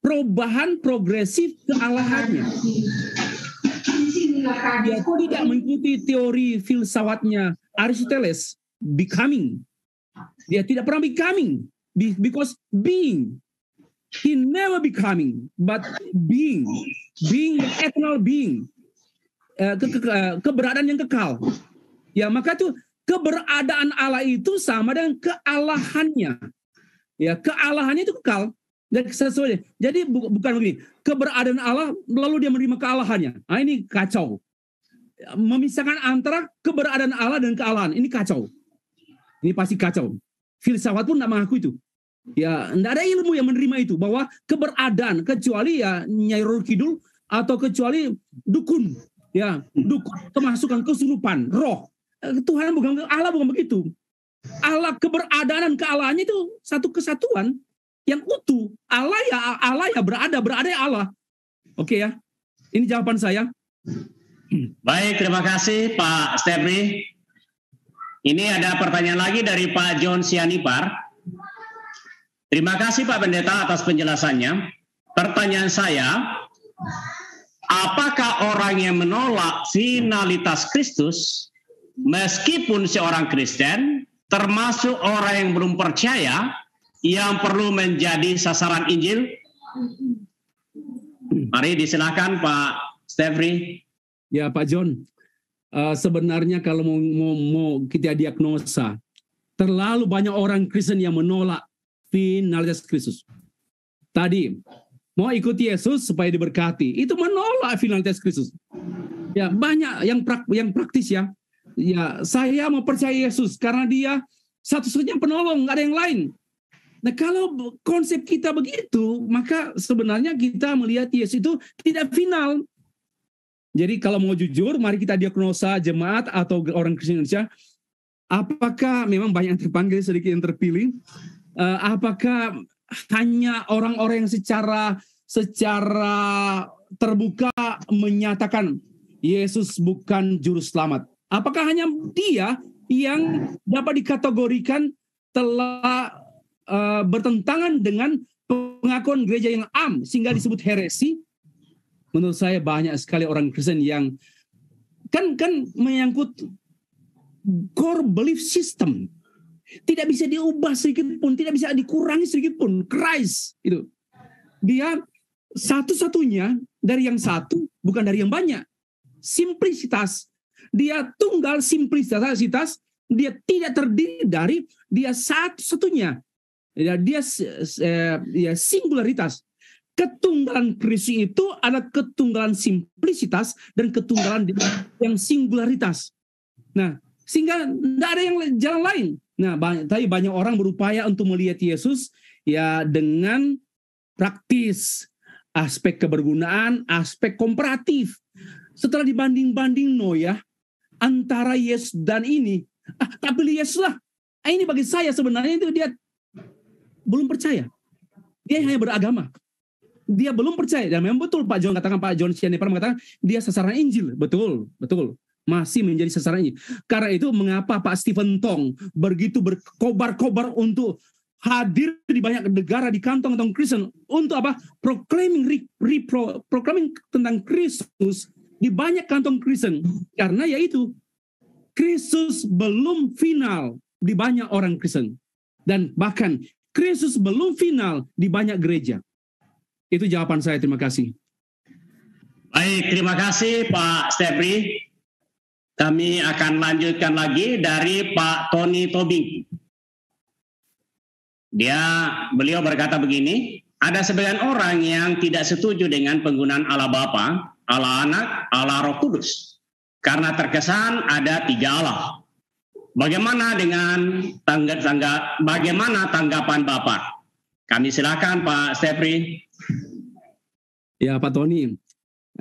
perubahan progresif kealahannya. Dia tidak mengikuti teori filsafatnya Aristoteles, becoming. Dia tidak pernah becoming, because being. He never becoming, but being. Being, eternal being. Eh, ke, ke, ke, eh, keberadaan yang kekal. Ya, maka itu keberadaan Allah itu sama dengan kealahannya ya kealahannya itu kekal dan sesuai. Jadi bu bukan begini, keberadaan Allah lalu dia menerima kealahannya. Nah, ini kacau. Memisahkan antara keberadaan Allah dan kealahan, ini kacau. Ini pasti kacau. Filsafat pun tidak mengaku itu. Ya, tidak ada ilmu yang menerima itu bahwa keberadaan kecuali ya Nyai Kidul atau kecuali dukun, ya dukun kemasukan kesurupan roh. Eh, Tuhan bukan Allah bukan begitu. Allah keberadaan kealahannya itu satu kesatuan yang utuh. Allah ya Allah ya berada, berada ya Allah. Oke okay ya. Ini jawaban saya. Baik, terima kasih Pak Stepri. Ini ada pertanyaan lagi dari Pak John Sianipar. Terima kasih Pak Pendeta atas penjelasannya. Pertanyaan saya, apakah orang yang menolak finalitas Kristus meskipun seorang Kristen termasuk orang yang belum percaya yang perlu menjadi sasaran Injil? Mari disilahkan Pak Stevri. Ya Pak John, uh, sebenarnya kalau mau, mau, mau kita diagnosa, terlalu banyak orang Kristen yang menolak finalitas Kristus. Tadi mau ikut Yesus supaya diberkati, itu menolak finalitas Kristus. Ya banyak yang prak, yang praktis ya, Ya, saya mau percaya Yesus karena dia satu-satunya penolong, nggak ada yang lain. Nah, kalau konsep kita begitu, maka sebenarnya kita melihat Yesus itu tidak final. Jadi kalau mau jujur, mari kita diagnosa jemaat atau orang Kristen Indonesia, apakah memang banyak yang terpanggil, sedikit yang terpilih? Eh, apakah hanya orang-orang yang secara secara terbuka menyatakan Yesus bukan juru selamat? Apakah hanya dia yang dapat dikategorikan telah uh, bertentangan dengan pengakuan gereja yang am sehingga disebut heresi? Menurut saya banyak sekali orang Kristen yang kan kan menyangkut core belief system. Tidak bisa diubah sedikit pun, tidak bisa dikurangi sedikit pun. Christ itu. Dia satu-satunya dari yang satu bukan dari yang banyak. simplicitas dia tunggal simplisitas, dia tidak terdiri dari dia satu-satunya. Ya, dia, dia, eh, ya, dia singularitas. Ketunggalan Kristus itu adalah ketunggalan simplicitas dan ketunggalan yang singularitas. Nah, sehingga tidak ada yang jalan lain. Nah, banyak, tapi banyak orang berupaya untuk melihat Yesus ya dengan praktis, aspek kebergunaan, aspek komparatif. Setelah dibanding-banding no ya antara yes dan ini. Ah, tak beli yes lah. Ah, ini bagi saya sebenarnya itu dia belum percaya. Dia hanya beragama. Dia belum percaya. Dan memang betul Pak John katakan, Pak John Sianipar mengatakan, dia sasaran Injil. Betul, betul masih menjadi sasaran Injil Karena itu mengapa Pak Stephen Tong begitu berkobar-kobar untuk hadir di banyak negara di kantong-kantong Kristen untuk apa? Proclaiming, re, re, pro, proclaiming tentang Kristus di banyak kantong Kristen karena yaitu Kristus belum final di banyak orang Kristen dan bahkan Kristus belum final di banyak gereja. Itu jawaban saya. Terima kasih. Baik, terima kasih Pak Stepri. Kami akan lanjutkan lagi dari Pak Tony Tobing. Dia beliau berkata begini, ada sebagian orang yang tidak setuju dengan penggunaan Allah Bapa, Allah Anak, Allah Roh Kudus. Karena terkesan ada tiga Allah. Bagaimana dengan tangga, tangga bagaimana tanggapan Bapak? Kami silakan Pak Stepri. Ya Pak Tony,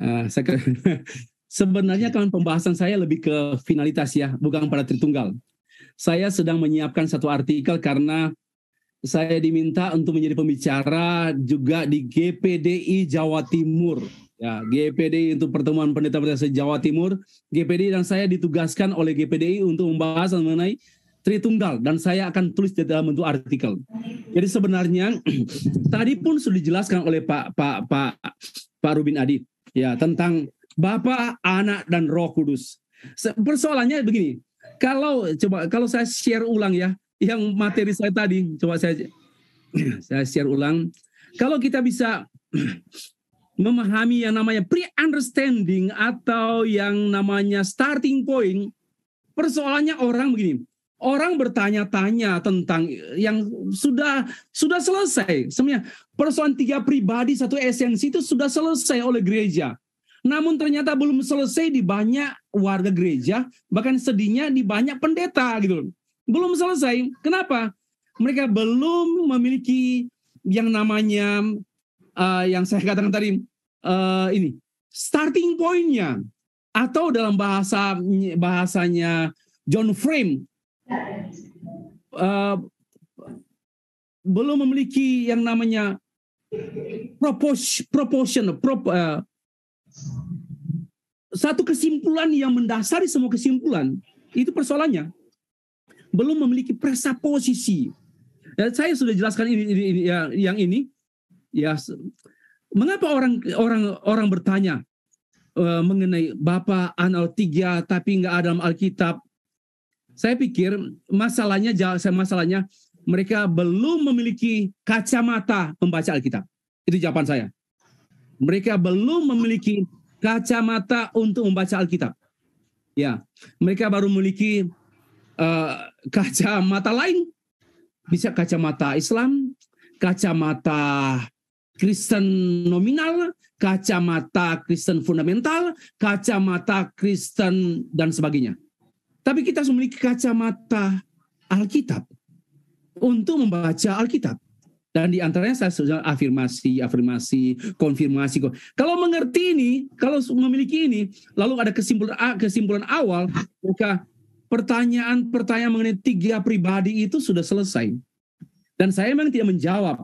uh, saya [laughs] sebenarnya kan pembahasan saya lebih ke finalitas ya, bukan pada Tritunggal. Saya sedang menyiapkan satu artikel karena saya diminta untuk menjadi pembicara juga di GPDI Jawa Timur. Ya, GPDI untuk pertemuan pendeta-pendeta Jawa Timur, GPDI dan saya ditugaskan oleh GPDI untuk membahas mengenai Tritunggal dan saya akan tulis di dalam bentuk artikel. Jadi sebenarnya [clears throat] tadi pun sudah dijelaskan oleh Pak Pak Pak Pak Rubin Adit ya tentang Bapa, Anak dan Roh Kudus. Persoalannya begini, kalau coba kalau saya share ulang ya, yang materi saya tadi, coba saya [clears throat] saya share ulang. Kalau kita bisa [clears throat] memahami yang namanya pre-understanding atau yang namanya starting point, persoalannya orang begini. Orang bertanya-tanya tentang yang sudah sudah selesai. semuanya persoalan tiga pribadi satu esensi itu sudah selesai oleh gereja. Namun ternyata belum selesai di banyak warga gereja, bahkan sedihnya di banyak pendeta gitu belum selesai. Kenapa? Mereka belum memiliki yang namanya uh, yang saya katakan tadi uh, ini starting pointnya atau dalam bahasa bahasanya John Frame uh, belum memiliki yang namanya proportion, proportion prop, uh, satu kesimpulan yang mendasari semua kesimpulan itu persoalannya belum memiliki presaposisi. Dan saya sudah jelaskan ini, ini, ini ya, yang ini. Ya, mengapa orang orang orang bertanya uh, mengenai bapa Anal tiga tapi nggak ada dalam Alkitab? Saya pikir masalahnya saya masalahnya mereka belum memiliki kacamata membaca Alkitab. Itu jawaban saya. Mereka belum memiliki kacamata untuk membaca Alkitab. Ya, mereka baru memiliki Eh, kacamata lain. Bisa kacamata Islam, kacamata Kristen nominal, kacamata Kristen fundamental, kacamata Kristen dan sebagainya. Tapi kita harus memiliki kacamata Alkitab untuk membaca Alkitab. Dan di antaranya saya sudah afirmasi, afirmasi, konfirmasi. Kalau mengerti ini, kalau memiliki ini, lalu ada kesimpulan kesimpulan awal, maka pertanyaan-pertanyaan mengenai tiga pribadi itu sudah selesai. Dan saya memang tidak menjawab.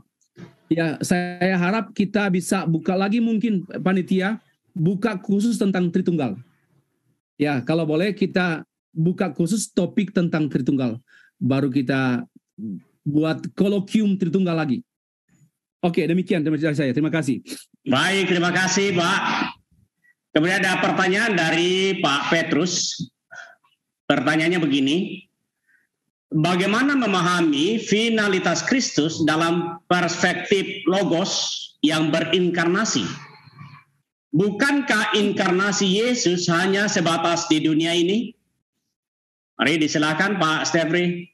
Ya, saya harap kita bisa buka lagi mungkin panitia buka khusus tentang Tritunggal. Ya, kalau boleh kita buka khusus topik tentang Tritunggal. Baru kita buat kolokium Tritunggal lagi. Oke, demikian dari saya. Terima kasih. Baik, terima kasih, Pak. Kemudian ada pertanyaan dari Pak Petrus. Pertanyaannya begini, bagaimana memahami finalitas Kristus dalam perspektif logos yang berinkarnasi? Bukankah inkarnasi Yesus hanya sebatas di dunia ini? Mari disilakan Pak Stevri,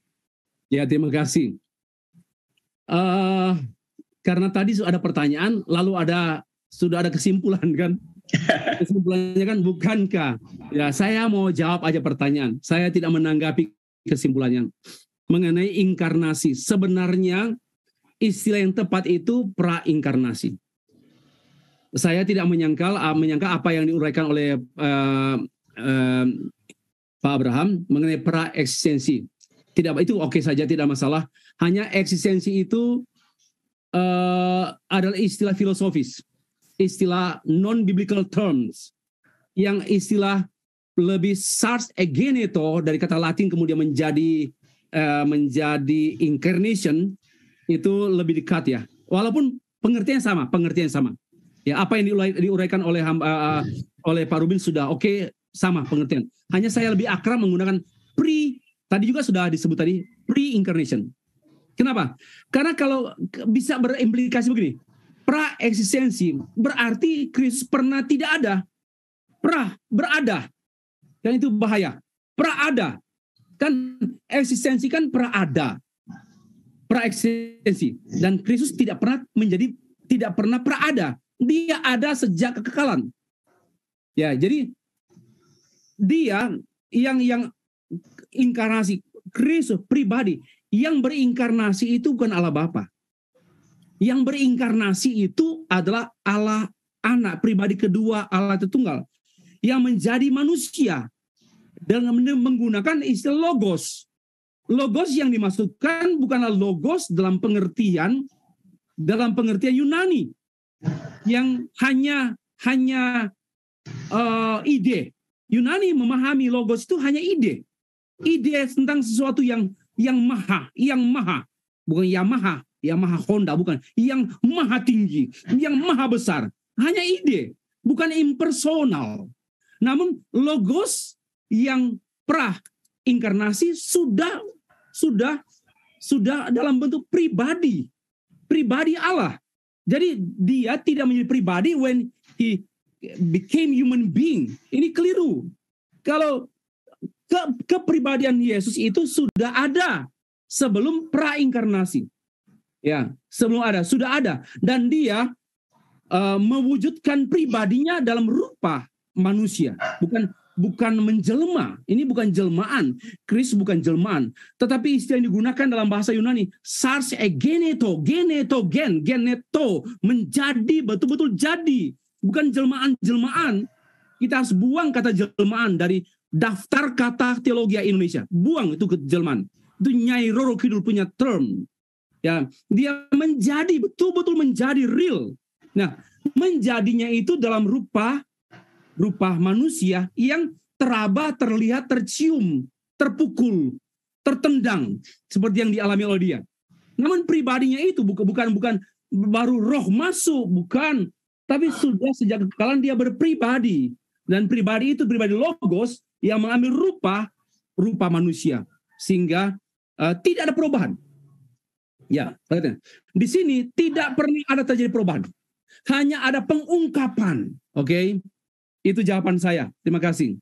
Ya, terima kasih. Uh, karena tadi sudah ada pertanyaan, lalu ada sudah ada kesimpulan kan? [laughs] Kesimpulannya kan bukankah? Ya, saya mau jawab aja pertanyaan. Saya tidak menanggapi kesimpulannya mengenai inkarnasi. Sebenarnya istilah yang tepat itu pra-inkarnasi. Saya tidak menyangkal ah, menyangka apa yang diuraikan oleh uh, uh, Pak Abraham mengenai pra-eksistensi. Tidak itu oke okay saja tidak masalah. Hanya eksistensi itu uh, adalah istilah filosofis istilah non-biblical terms yang istilah lebih sars egeneto dari kata Latin kemudian menjadi uh, menjadi incarnation itu lebih dekat ya. Walaupun pengertian sama, pengertian sama. Ya, apa yang diuraikan oleh uh, oleh Pak Rubin sudah oke okay, sama pengertian. Hanya saya lebih akrab menggunakan pre tadi juga sudah disebut tadi pre incarnation. Kenapa? Karena kalau bisa berimplikasi begini pra eksistensi berarti Kristus pernah tidak ada. Pra berada. Dan itu bahaya. pra ada Kan eksistensi kan pra eksistensi dan Kristus tidak pernah menjadi tidak pernah ada, Dia ada sejak kekekalan. Ya, jadi dia yang yang inkarnasi Kristus pribadi yang berinkarnasi itu bukan Allah Bapa. Yang berinkarnasi itu adalah Allah anak pribadi kedua Allah tertunggal yang menjadi manusia dengan menggunakan istilah logos. Logos yang dimasukkan bukanlah logos dalam pengertian dalam pengertian Yunani yang hanya hanya uh, ide. Yunani memahami logos itu hanya ide. Ide tentang sesuatu yang yang maha, yang maha, bukan yang maha yang maha Honda bukan, yang maha tinggi, yang maha besar. Hanya ide, bukan impersonal. Namun logos yang pra inkarnasi sudah sudah sudah dalam bentuk pribadi, pribadi Allah. Jadi dia tidak menjadi pribadi when he became human being. Ini keliru. Kalau ke kepribadian Yesus itu sudah ada sebelum pra inkarnasi. Ya, sebelum ada, sudah ada dan dia uh, mewujudkan pribadinya dalam rupa manusia, bukan bukan menjelma. Ini bukan jelmaan. Kris bukan jelmaan, tetapi istilah yang digunakan dalam bahasa Yunani sars e geneto, geneto gen, geneto menjadi betul-betul jadi, bukan jelmaan-jelmaan. Kita harus buang kata jelmaan dari daftar kata teologi Indonesia. Buang itu ke jelmaan. Itu Nyai Roro Kidul punya term Ya, dia menjadi betul-betul menjadi real. Nah, menjadinya itu dalam rupa rupa manusia yang teraba, terlihat, tercium, terpukul, tertendang seperti yang dialami oleh dia. Namun pribadinya itu bukan bukan baru roh masuk, bukan, tapi sudah sejak kekalan dia berpribadi dan pribadi itu pribadi logos yang mengambil rupa rupa manusia sehingga uh, tidak ada perubahan. Ya, di sini tidak pernah ada terjadi perubahan. Hanya ada pengungkapan. Oke, okay? itu jawaban saya. Terima kasih.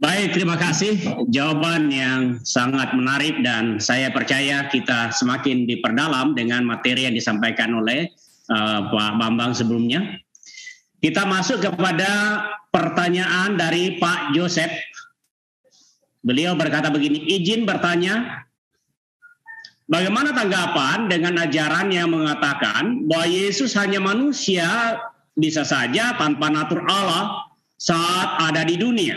Baik, terima kasih. Jawaban yang sangat menarik dan saya percaya kita semakin diperdalam dengan materi yang disampaikan oleh uh, Pak Bambang sebelumnya. Kita masuk kepada pertanyaan dari Pak Joseph. Beliau berkata begini, izin bertanya, Bagaimana tanggapan dengan ajaran yang mengatakan bahwa Yesus hanya manusia bisa saja tanpa natur Allah saat ada di dunia?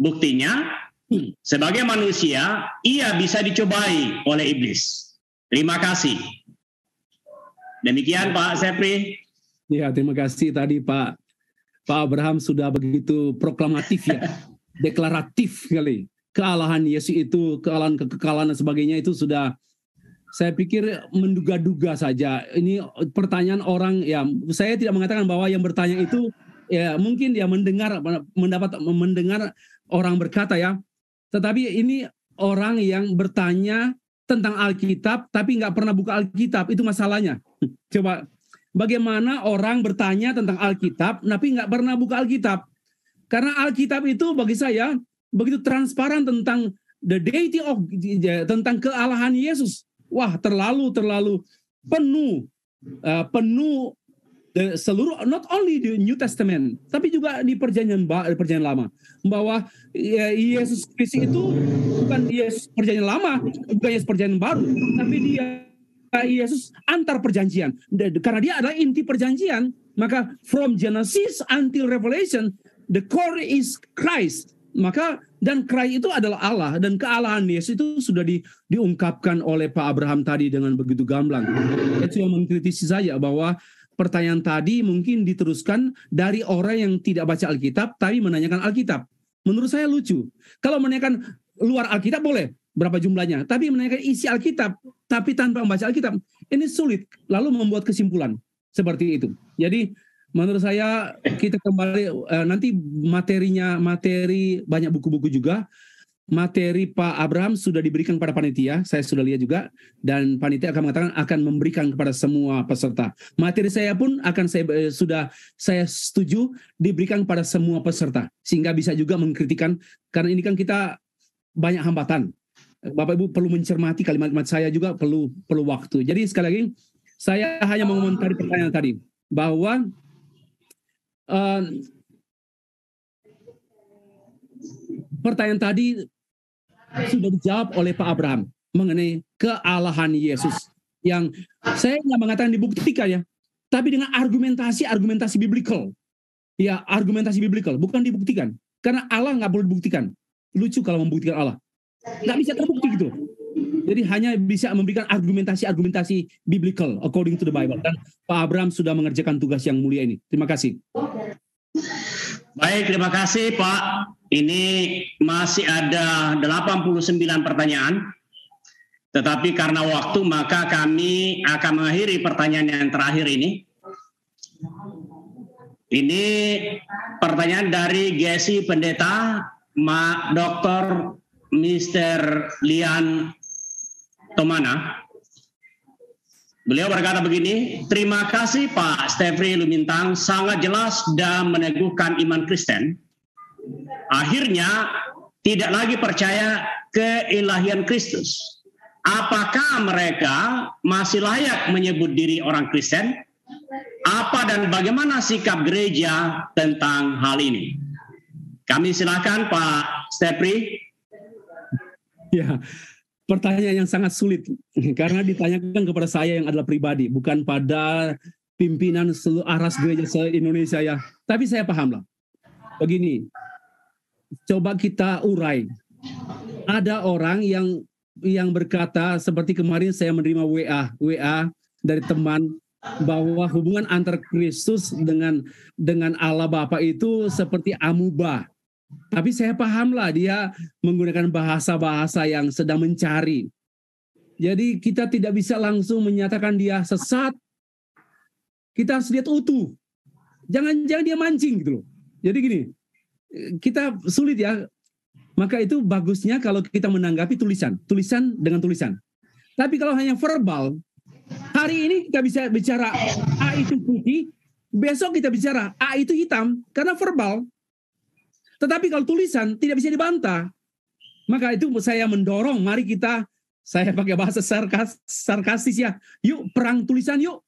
Buktinya, hmm, sebagai manusia, ia bisa dicobai oleh iblis. Terima kasih. Demikian Pak Sepri. Ya, terima kasih tadi Pak Pak Abraham sudah begitu proklamatif ya, [laughs] deklaratif kali. Kealahan Yesus itu, kealahan kekekalan dan sebagainya itu sudah saya pikir menduga-duga saja. Ini eh, pertanyaan orang ya. Saya tidak mengatakan bahwa yang bertanya itu ya mungkin dia mendengar mendapat mendengar orang berkata ya. Tetapi ini orang yang bertanya tentang Alkitab tapi nggak pernah buka Alkitab itu masalahnya. [laughs] Coba bagaimana orang bertanya tentang Alkitab tapi nggak pernah buka Alkitab? Karena Alkitab itu bagi saya begitu transparan tentang the deity of eh, tentang kealahan Yesus wah terlalu terlalu penuh uh, penuh the, seluruh not only di New Testament tapi juga di perjanjian di perjanjian lama bahwa ya, Yesus Kristus itu bukan Yesus perjanjian lama bukan Yesus perjanjian baru tapi dia Yesus antar perjanjian karena dia adalah inti perjanjian maka from Genesis until Revelation the core is Christ maka dan cry itu adalah Allah dan kealahan Yesus itu sudah di, diungkapkan oleh Pak Abraham tadi dengan begitu gamblang. Itu yang mengkritisi saya bahwa pertanyaan tadi mungkin diteruskan dari orang yang tidak baca Alkitab tapi menanyakan Alkitab. Menurut saya lucu. Kalau menanyakan luar Alkitab boleh, berapa jumlahnya, tapi menanyakan isi Alkitab tapi tanpa membaca Alkitab, ini sulit lalu membuat kesimpulan seperti itu. Jadi menurut saya kita kembali uh, nanti materinya materi banyak buku-buku juga materi Pak Abraham sudah diberikan kepada panitia, saya sudah lihat juga, dan panitia akan mengatakan akan memberikan kepada semua peserta. Materi saya pun akan saya eh, sudah saya setuju diberikan kepada semua peserta, sehingga bisa juga mengkritikan karena ini kan kita banyak hambatan. Bapak Ibu perlu mencermati kalimat-kalimat saya juga perlu perlu waktu. Jadi sekali lagi saya hanya mengomentari pertanyaan tadi bahwa pertanyaan tadi sudah dijawab oleh Pak Abraham mengenai kealahan Yesus yang saya nggak mengatakan dibuktikan ya, tapi dengan argumentasi argumentasi biblical, ya argumentasi biblical bukan dibuktikan karena Allah nggak boleh dibuktikan. Lucu kalau membuktikan Allah, nggak bisa terbukti gitu. Jadi hanya bisa memberikan argumentasi-argumentasi biblical according to the Bible. Dan Pak Abraham sudah mengerjakan tugas yang mulia ini. Terima kasih. Baik, terima kasih Pak. Ini masih ada 89 pertanyaan. Tetapi karena waktu maka kami akan mengakhiri pertanyaan yang terakhir ini. Ini pertanyaan dari Gesi Pendeta Ma Dr. Mr. Lian Tomana. Beliau berkata begini, terima kasih Pak Stefri Lumintang, sangat jelas dan meneguhkan iman Kristen. Akhirnya tidak lagi percaya keilahian Kristus. Apakah mereka masih layak menyebut diri orang Kristen? Apa dan bagaimana sikap gereja tentang hal ini? Kami silakan Pak Stepri. Ya, pertanyaan yang sangat sulit [laughs] karena ditanyakan kepada saya yang adalah pribadi, bukan pada pimpinan seluruh aras gereja se-Indonesia ya. Tapi saya pahamlah. Begini, coba kita urai. Ada orang yang yang berkata seperti kemarin saya menerima WA, WA dari teman bahwa hubungan antar Kristus dengan dengan Allah Bapa itu seperti amuba tapi saya pahamlah dia menggunakan bahasa-bahasa yang sedang mencari. Jadi kita tidak bisa langsung menyatakan dia sesat. Kita harus lihat utuh. Jangan-jangan dia mancing gitu loh. Jadi gini, kita sulit ya. Maka itu bagusnya kalau kita menanggapi tulisan, tulisan dengan tulisan. Tapi kalau hanya verbal, hari ini kita bisa bicara A itu putih, besok kita bicara A itu hitam karena verbal. Tetapi kalau tulisan tidak bisa dibantah. Maka itu saya mendorong, mari kita, saya pakai bahasa sarkas, sarkastis ya, yuk perang tulisan yuk.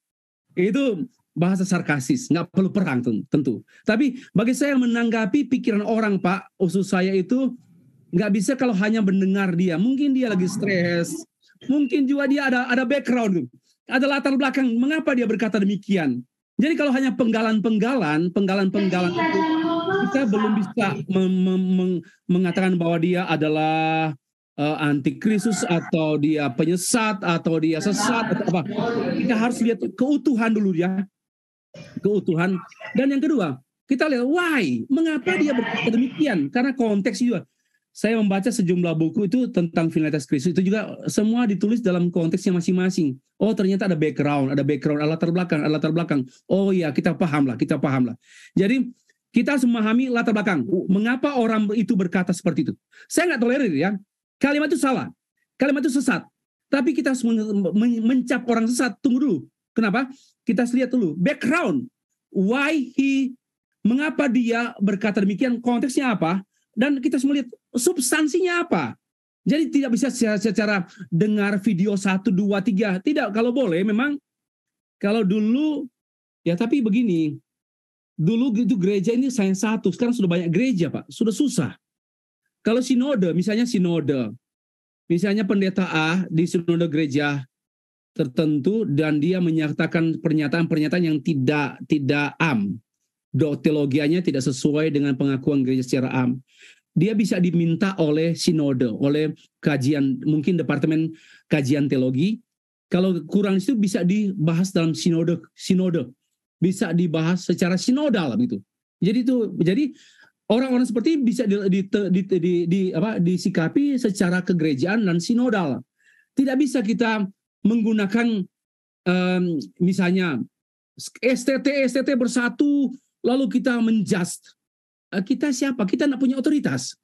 Itu bahasa sarkasis, nggak perlu perang tentu. Tapi bagi saya menanggapi pikiran orang Pak, usus saya itu nggak bisa kalau hanya mendengar dia. Mungkin dia lagi stres, mungkin juga dia ada ada background, ada latar belakang mengapa dia berkata demikian. Jadi kalau hanya penggalan-penggalan, penggalan-penggalan itu kita belum bisa mengatakan bahwa dia adalah uh, eh, Kristus atau dia penyesat atau dia sesat atau apa. Kita harus lihat keutuhan dulu ya. Keutuhan. Dan yang kedua, kita lihat why, mengapa dia berkata demikian? Karena konteks juga. Saya membaca sejumlah buku itu tentang finalitas Kristus itu juga semua ditulis dalam konteksnya masing-masing. Oh ternyata ada background, ada background, ada latar belakang, ada latar belakang. Oh iya kita paham lah, kita paham lah. Jadi kita harus memahami latar belakang. Oh, mengapa orang itu berkata seperti itu? Saya nggak tolerir ya. Kalimat itu salah. Kalimat itu sesat. Tapi kita harus mencap orang sesat. Tunggu dulu. Kenapa? Kita harus lihat dulu. Background. Why he, mengapa dia berkata demikian, konteksnya apa, dan kita harus melihat substansinya apa. Jadi tidak bisa secara, secara dengar video 1, 2, 3. Tidak, kalau boleh memang kalau dulu ya tapi begini, dulu itu gereja ini saya satu, sekarang sudah banyak gereja Pak, sudah susah. Kalau sinode, misalnya sinode, misalnya pendeta A di sinode gereja tertentu dan dia menyatakan pernyataan-pernyataan yang tidak tidak am, doktologianya tidak sesuai dengan pengakuan gereja secara am. Dia bisa diminta oleh sinode, oleh kajian mungkin departemen kajian teologi. Kalau kurang itu bisa dibahas dalam sinode sinode bisa dibahas secara sinodal gitu. Jadi itu jadi orang-orang seperti bisa di, di, di, di, di apa disikapi secara kegerejaan dan sinodal. Tidak bisa kita menggunakan um, misalnya STT STT bersatu lalu kita menjust eh, kita siapa kita tidak punya otoritas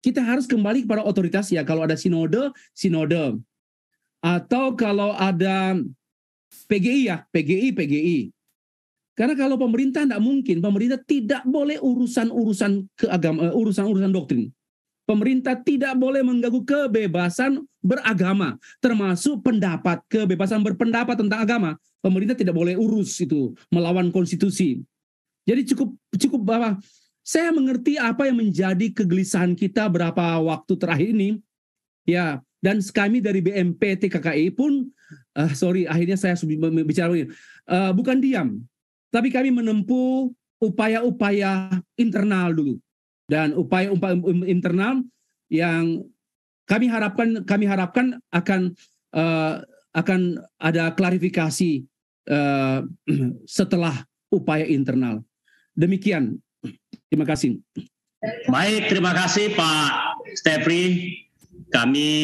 kita harus kembali kepada otoritas ya kalau ada sinode sinode atau kalau ada PGI ya PGI PGI karena kalau pemerintah tidak mungkin, pemerintah tidak boleh urusan-urusan keagama, eh, urusan-urusan doktrin. Pemerintah tidak boleh mengganggu kebebasan beragama, termasuk pendapat, kebebasan berpendapat tentang agama. Pemerintah tidak boleh urus itu, melawan konstitusi. Jadi cukup cukup bahwa Saya mengerti apa yang menjadi kegelisahan kita berapa waktu terakhir ini. Ya, dan kami dari BMPT KKI pun uh, sorry akhirnya saya bicara ini. Uh, eh, bukan diam, tapi kami menempuh upaya-upaya internal dulu dan upaya-upaya internal yang kami harapkan kami harapkan akan uh, akan ada klarifikasi uh, [clears throat] setelah upaya internal. Demikian. Terima kasih. Baik, terima kasih Pak Stepri. Kami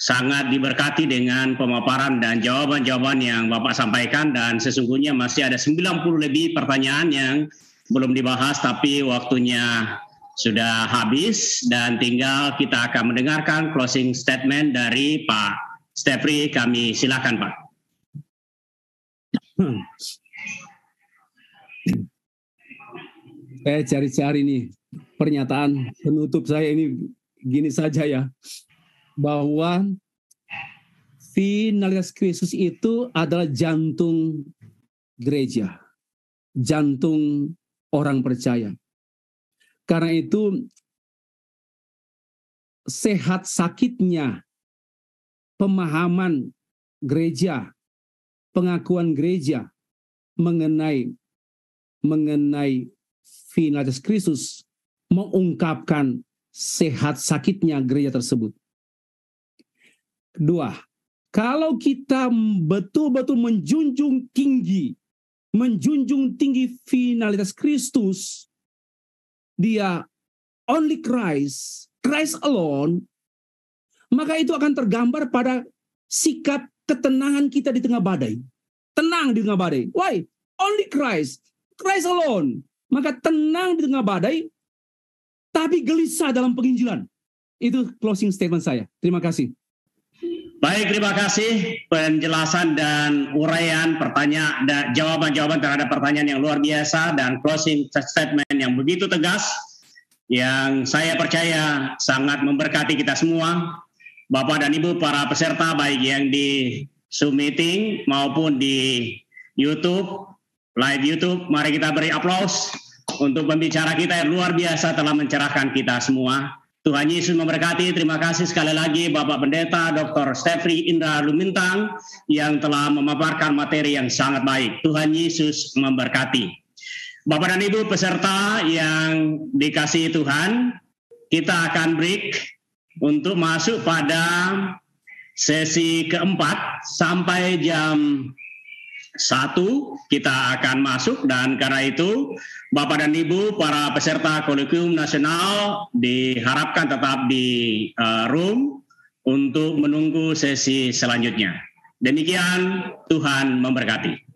sangat diberkati dengan pemaparan dan jawaban-jawaban yang Bapak sampaikan dan sesungguhnya masih ada 90 lebih pertanyaan yang belum dibahas tapi waktunya sudah habis dan tinggal kita akan mendengarkan closing statement dari Pak Stepri. Kami silakan Pak. Saya cari-cari nih pernyataan penutup saya ini gini saja ya bahwa finalitas Kristus itu adalah jantung gereja, jantung orang percaya. Karena itu sehat sakitnya pemahaman gereja, pengakuan gereja mengenai mengenai finalitas Kristus mengungkapkan sehat sakitnya gereja tersebut dua, kalau kita betul-betul menjunjung tinggi, menjunjung tinggi finalitas Kristus, dia only Christ, Christ alone, maka itu akan tergambar pada sikap ketenangan kita di tengah badai. Tenang di tengah badai. Why? Only Christ, Christ alone. Maka tenang di tengah badai, tapi gelisah dalam penginjilan. Itu closing statement saya. Terima kasih. Baik, terima kasih penjelasan dan uraian pertanyaan dan jawaban-jawaban terhadap pertanyaan yang luar biasa dan closing statement yang begitu tegas yang saya percaya sangat memberkati kita semua. Bapak dan Ibu para peserta baik yang di Zoom meeting maupun di YouTube, live YouTube, mari kita beri aplaus untuk pembicara kita yang luar biasa telah mencerahkan kita semua. Tuhan Yesus memberkati. Terima kasih sekali lagi Bapak Pendeta Dr. Stefri Indra Lumintang yang telah memaparkan materi yang sangat baik. Tuhan Yesus memberkati. Bapak dan Ibu peserta yang dikasihi Tuhan, kita akan break untuk masuk pada sesi keempat sampai jam satu, kita akan masuk dan karena itu Bapak dan Ibu para peserta Kolegium Nasional diharapkan tetap di uh, room untuk menunggu sesi selanjutnya. Demikian Tuhan memberkati.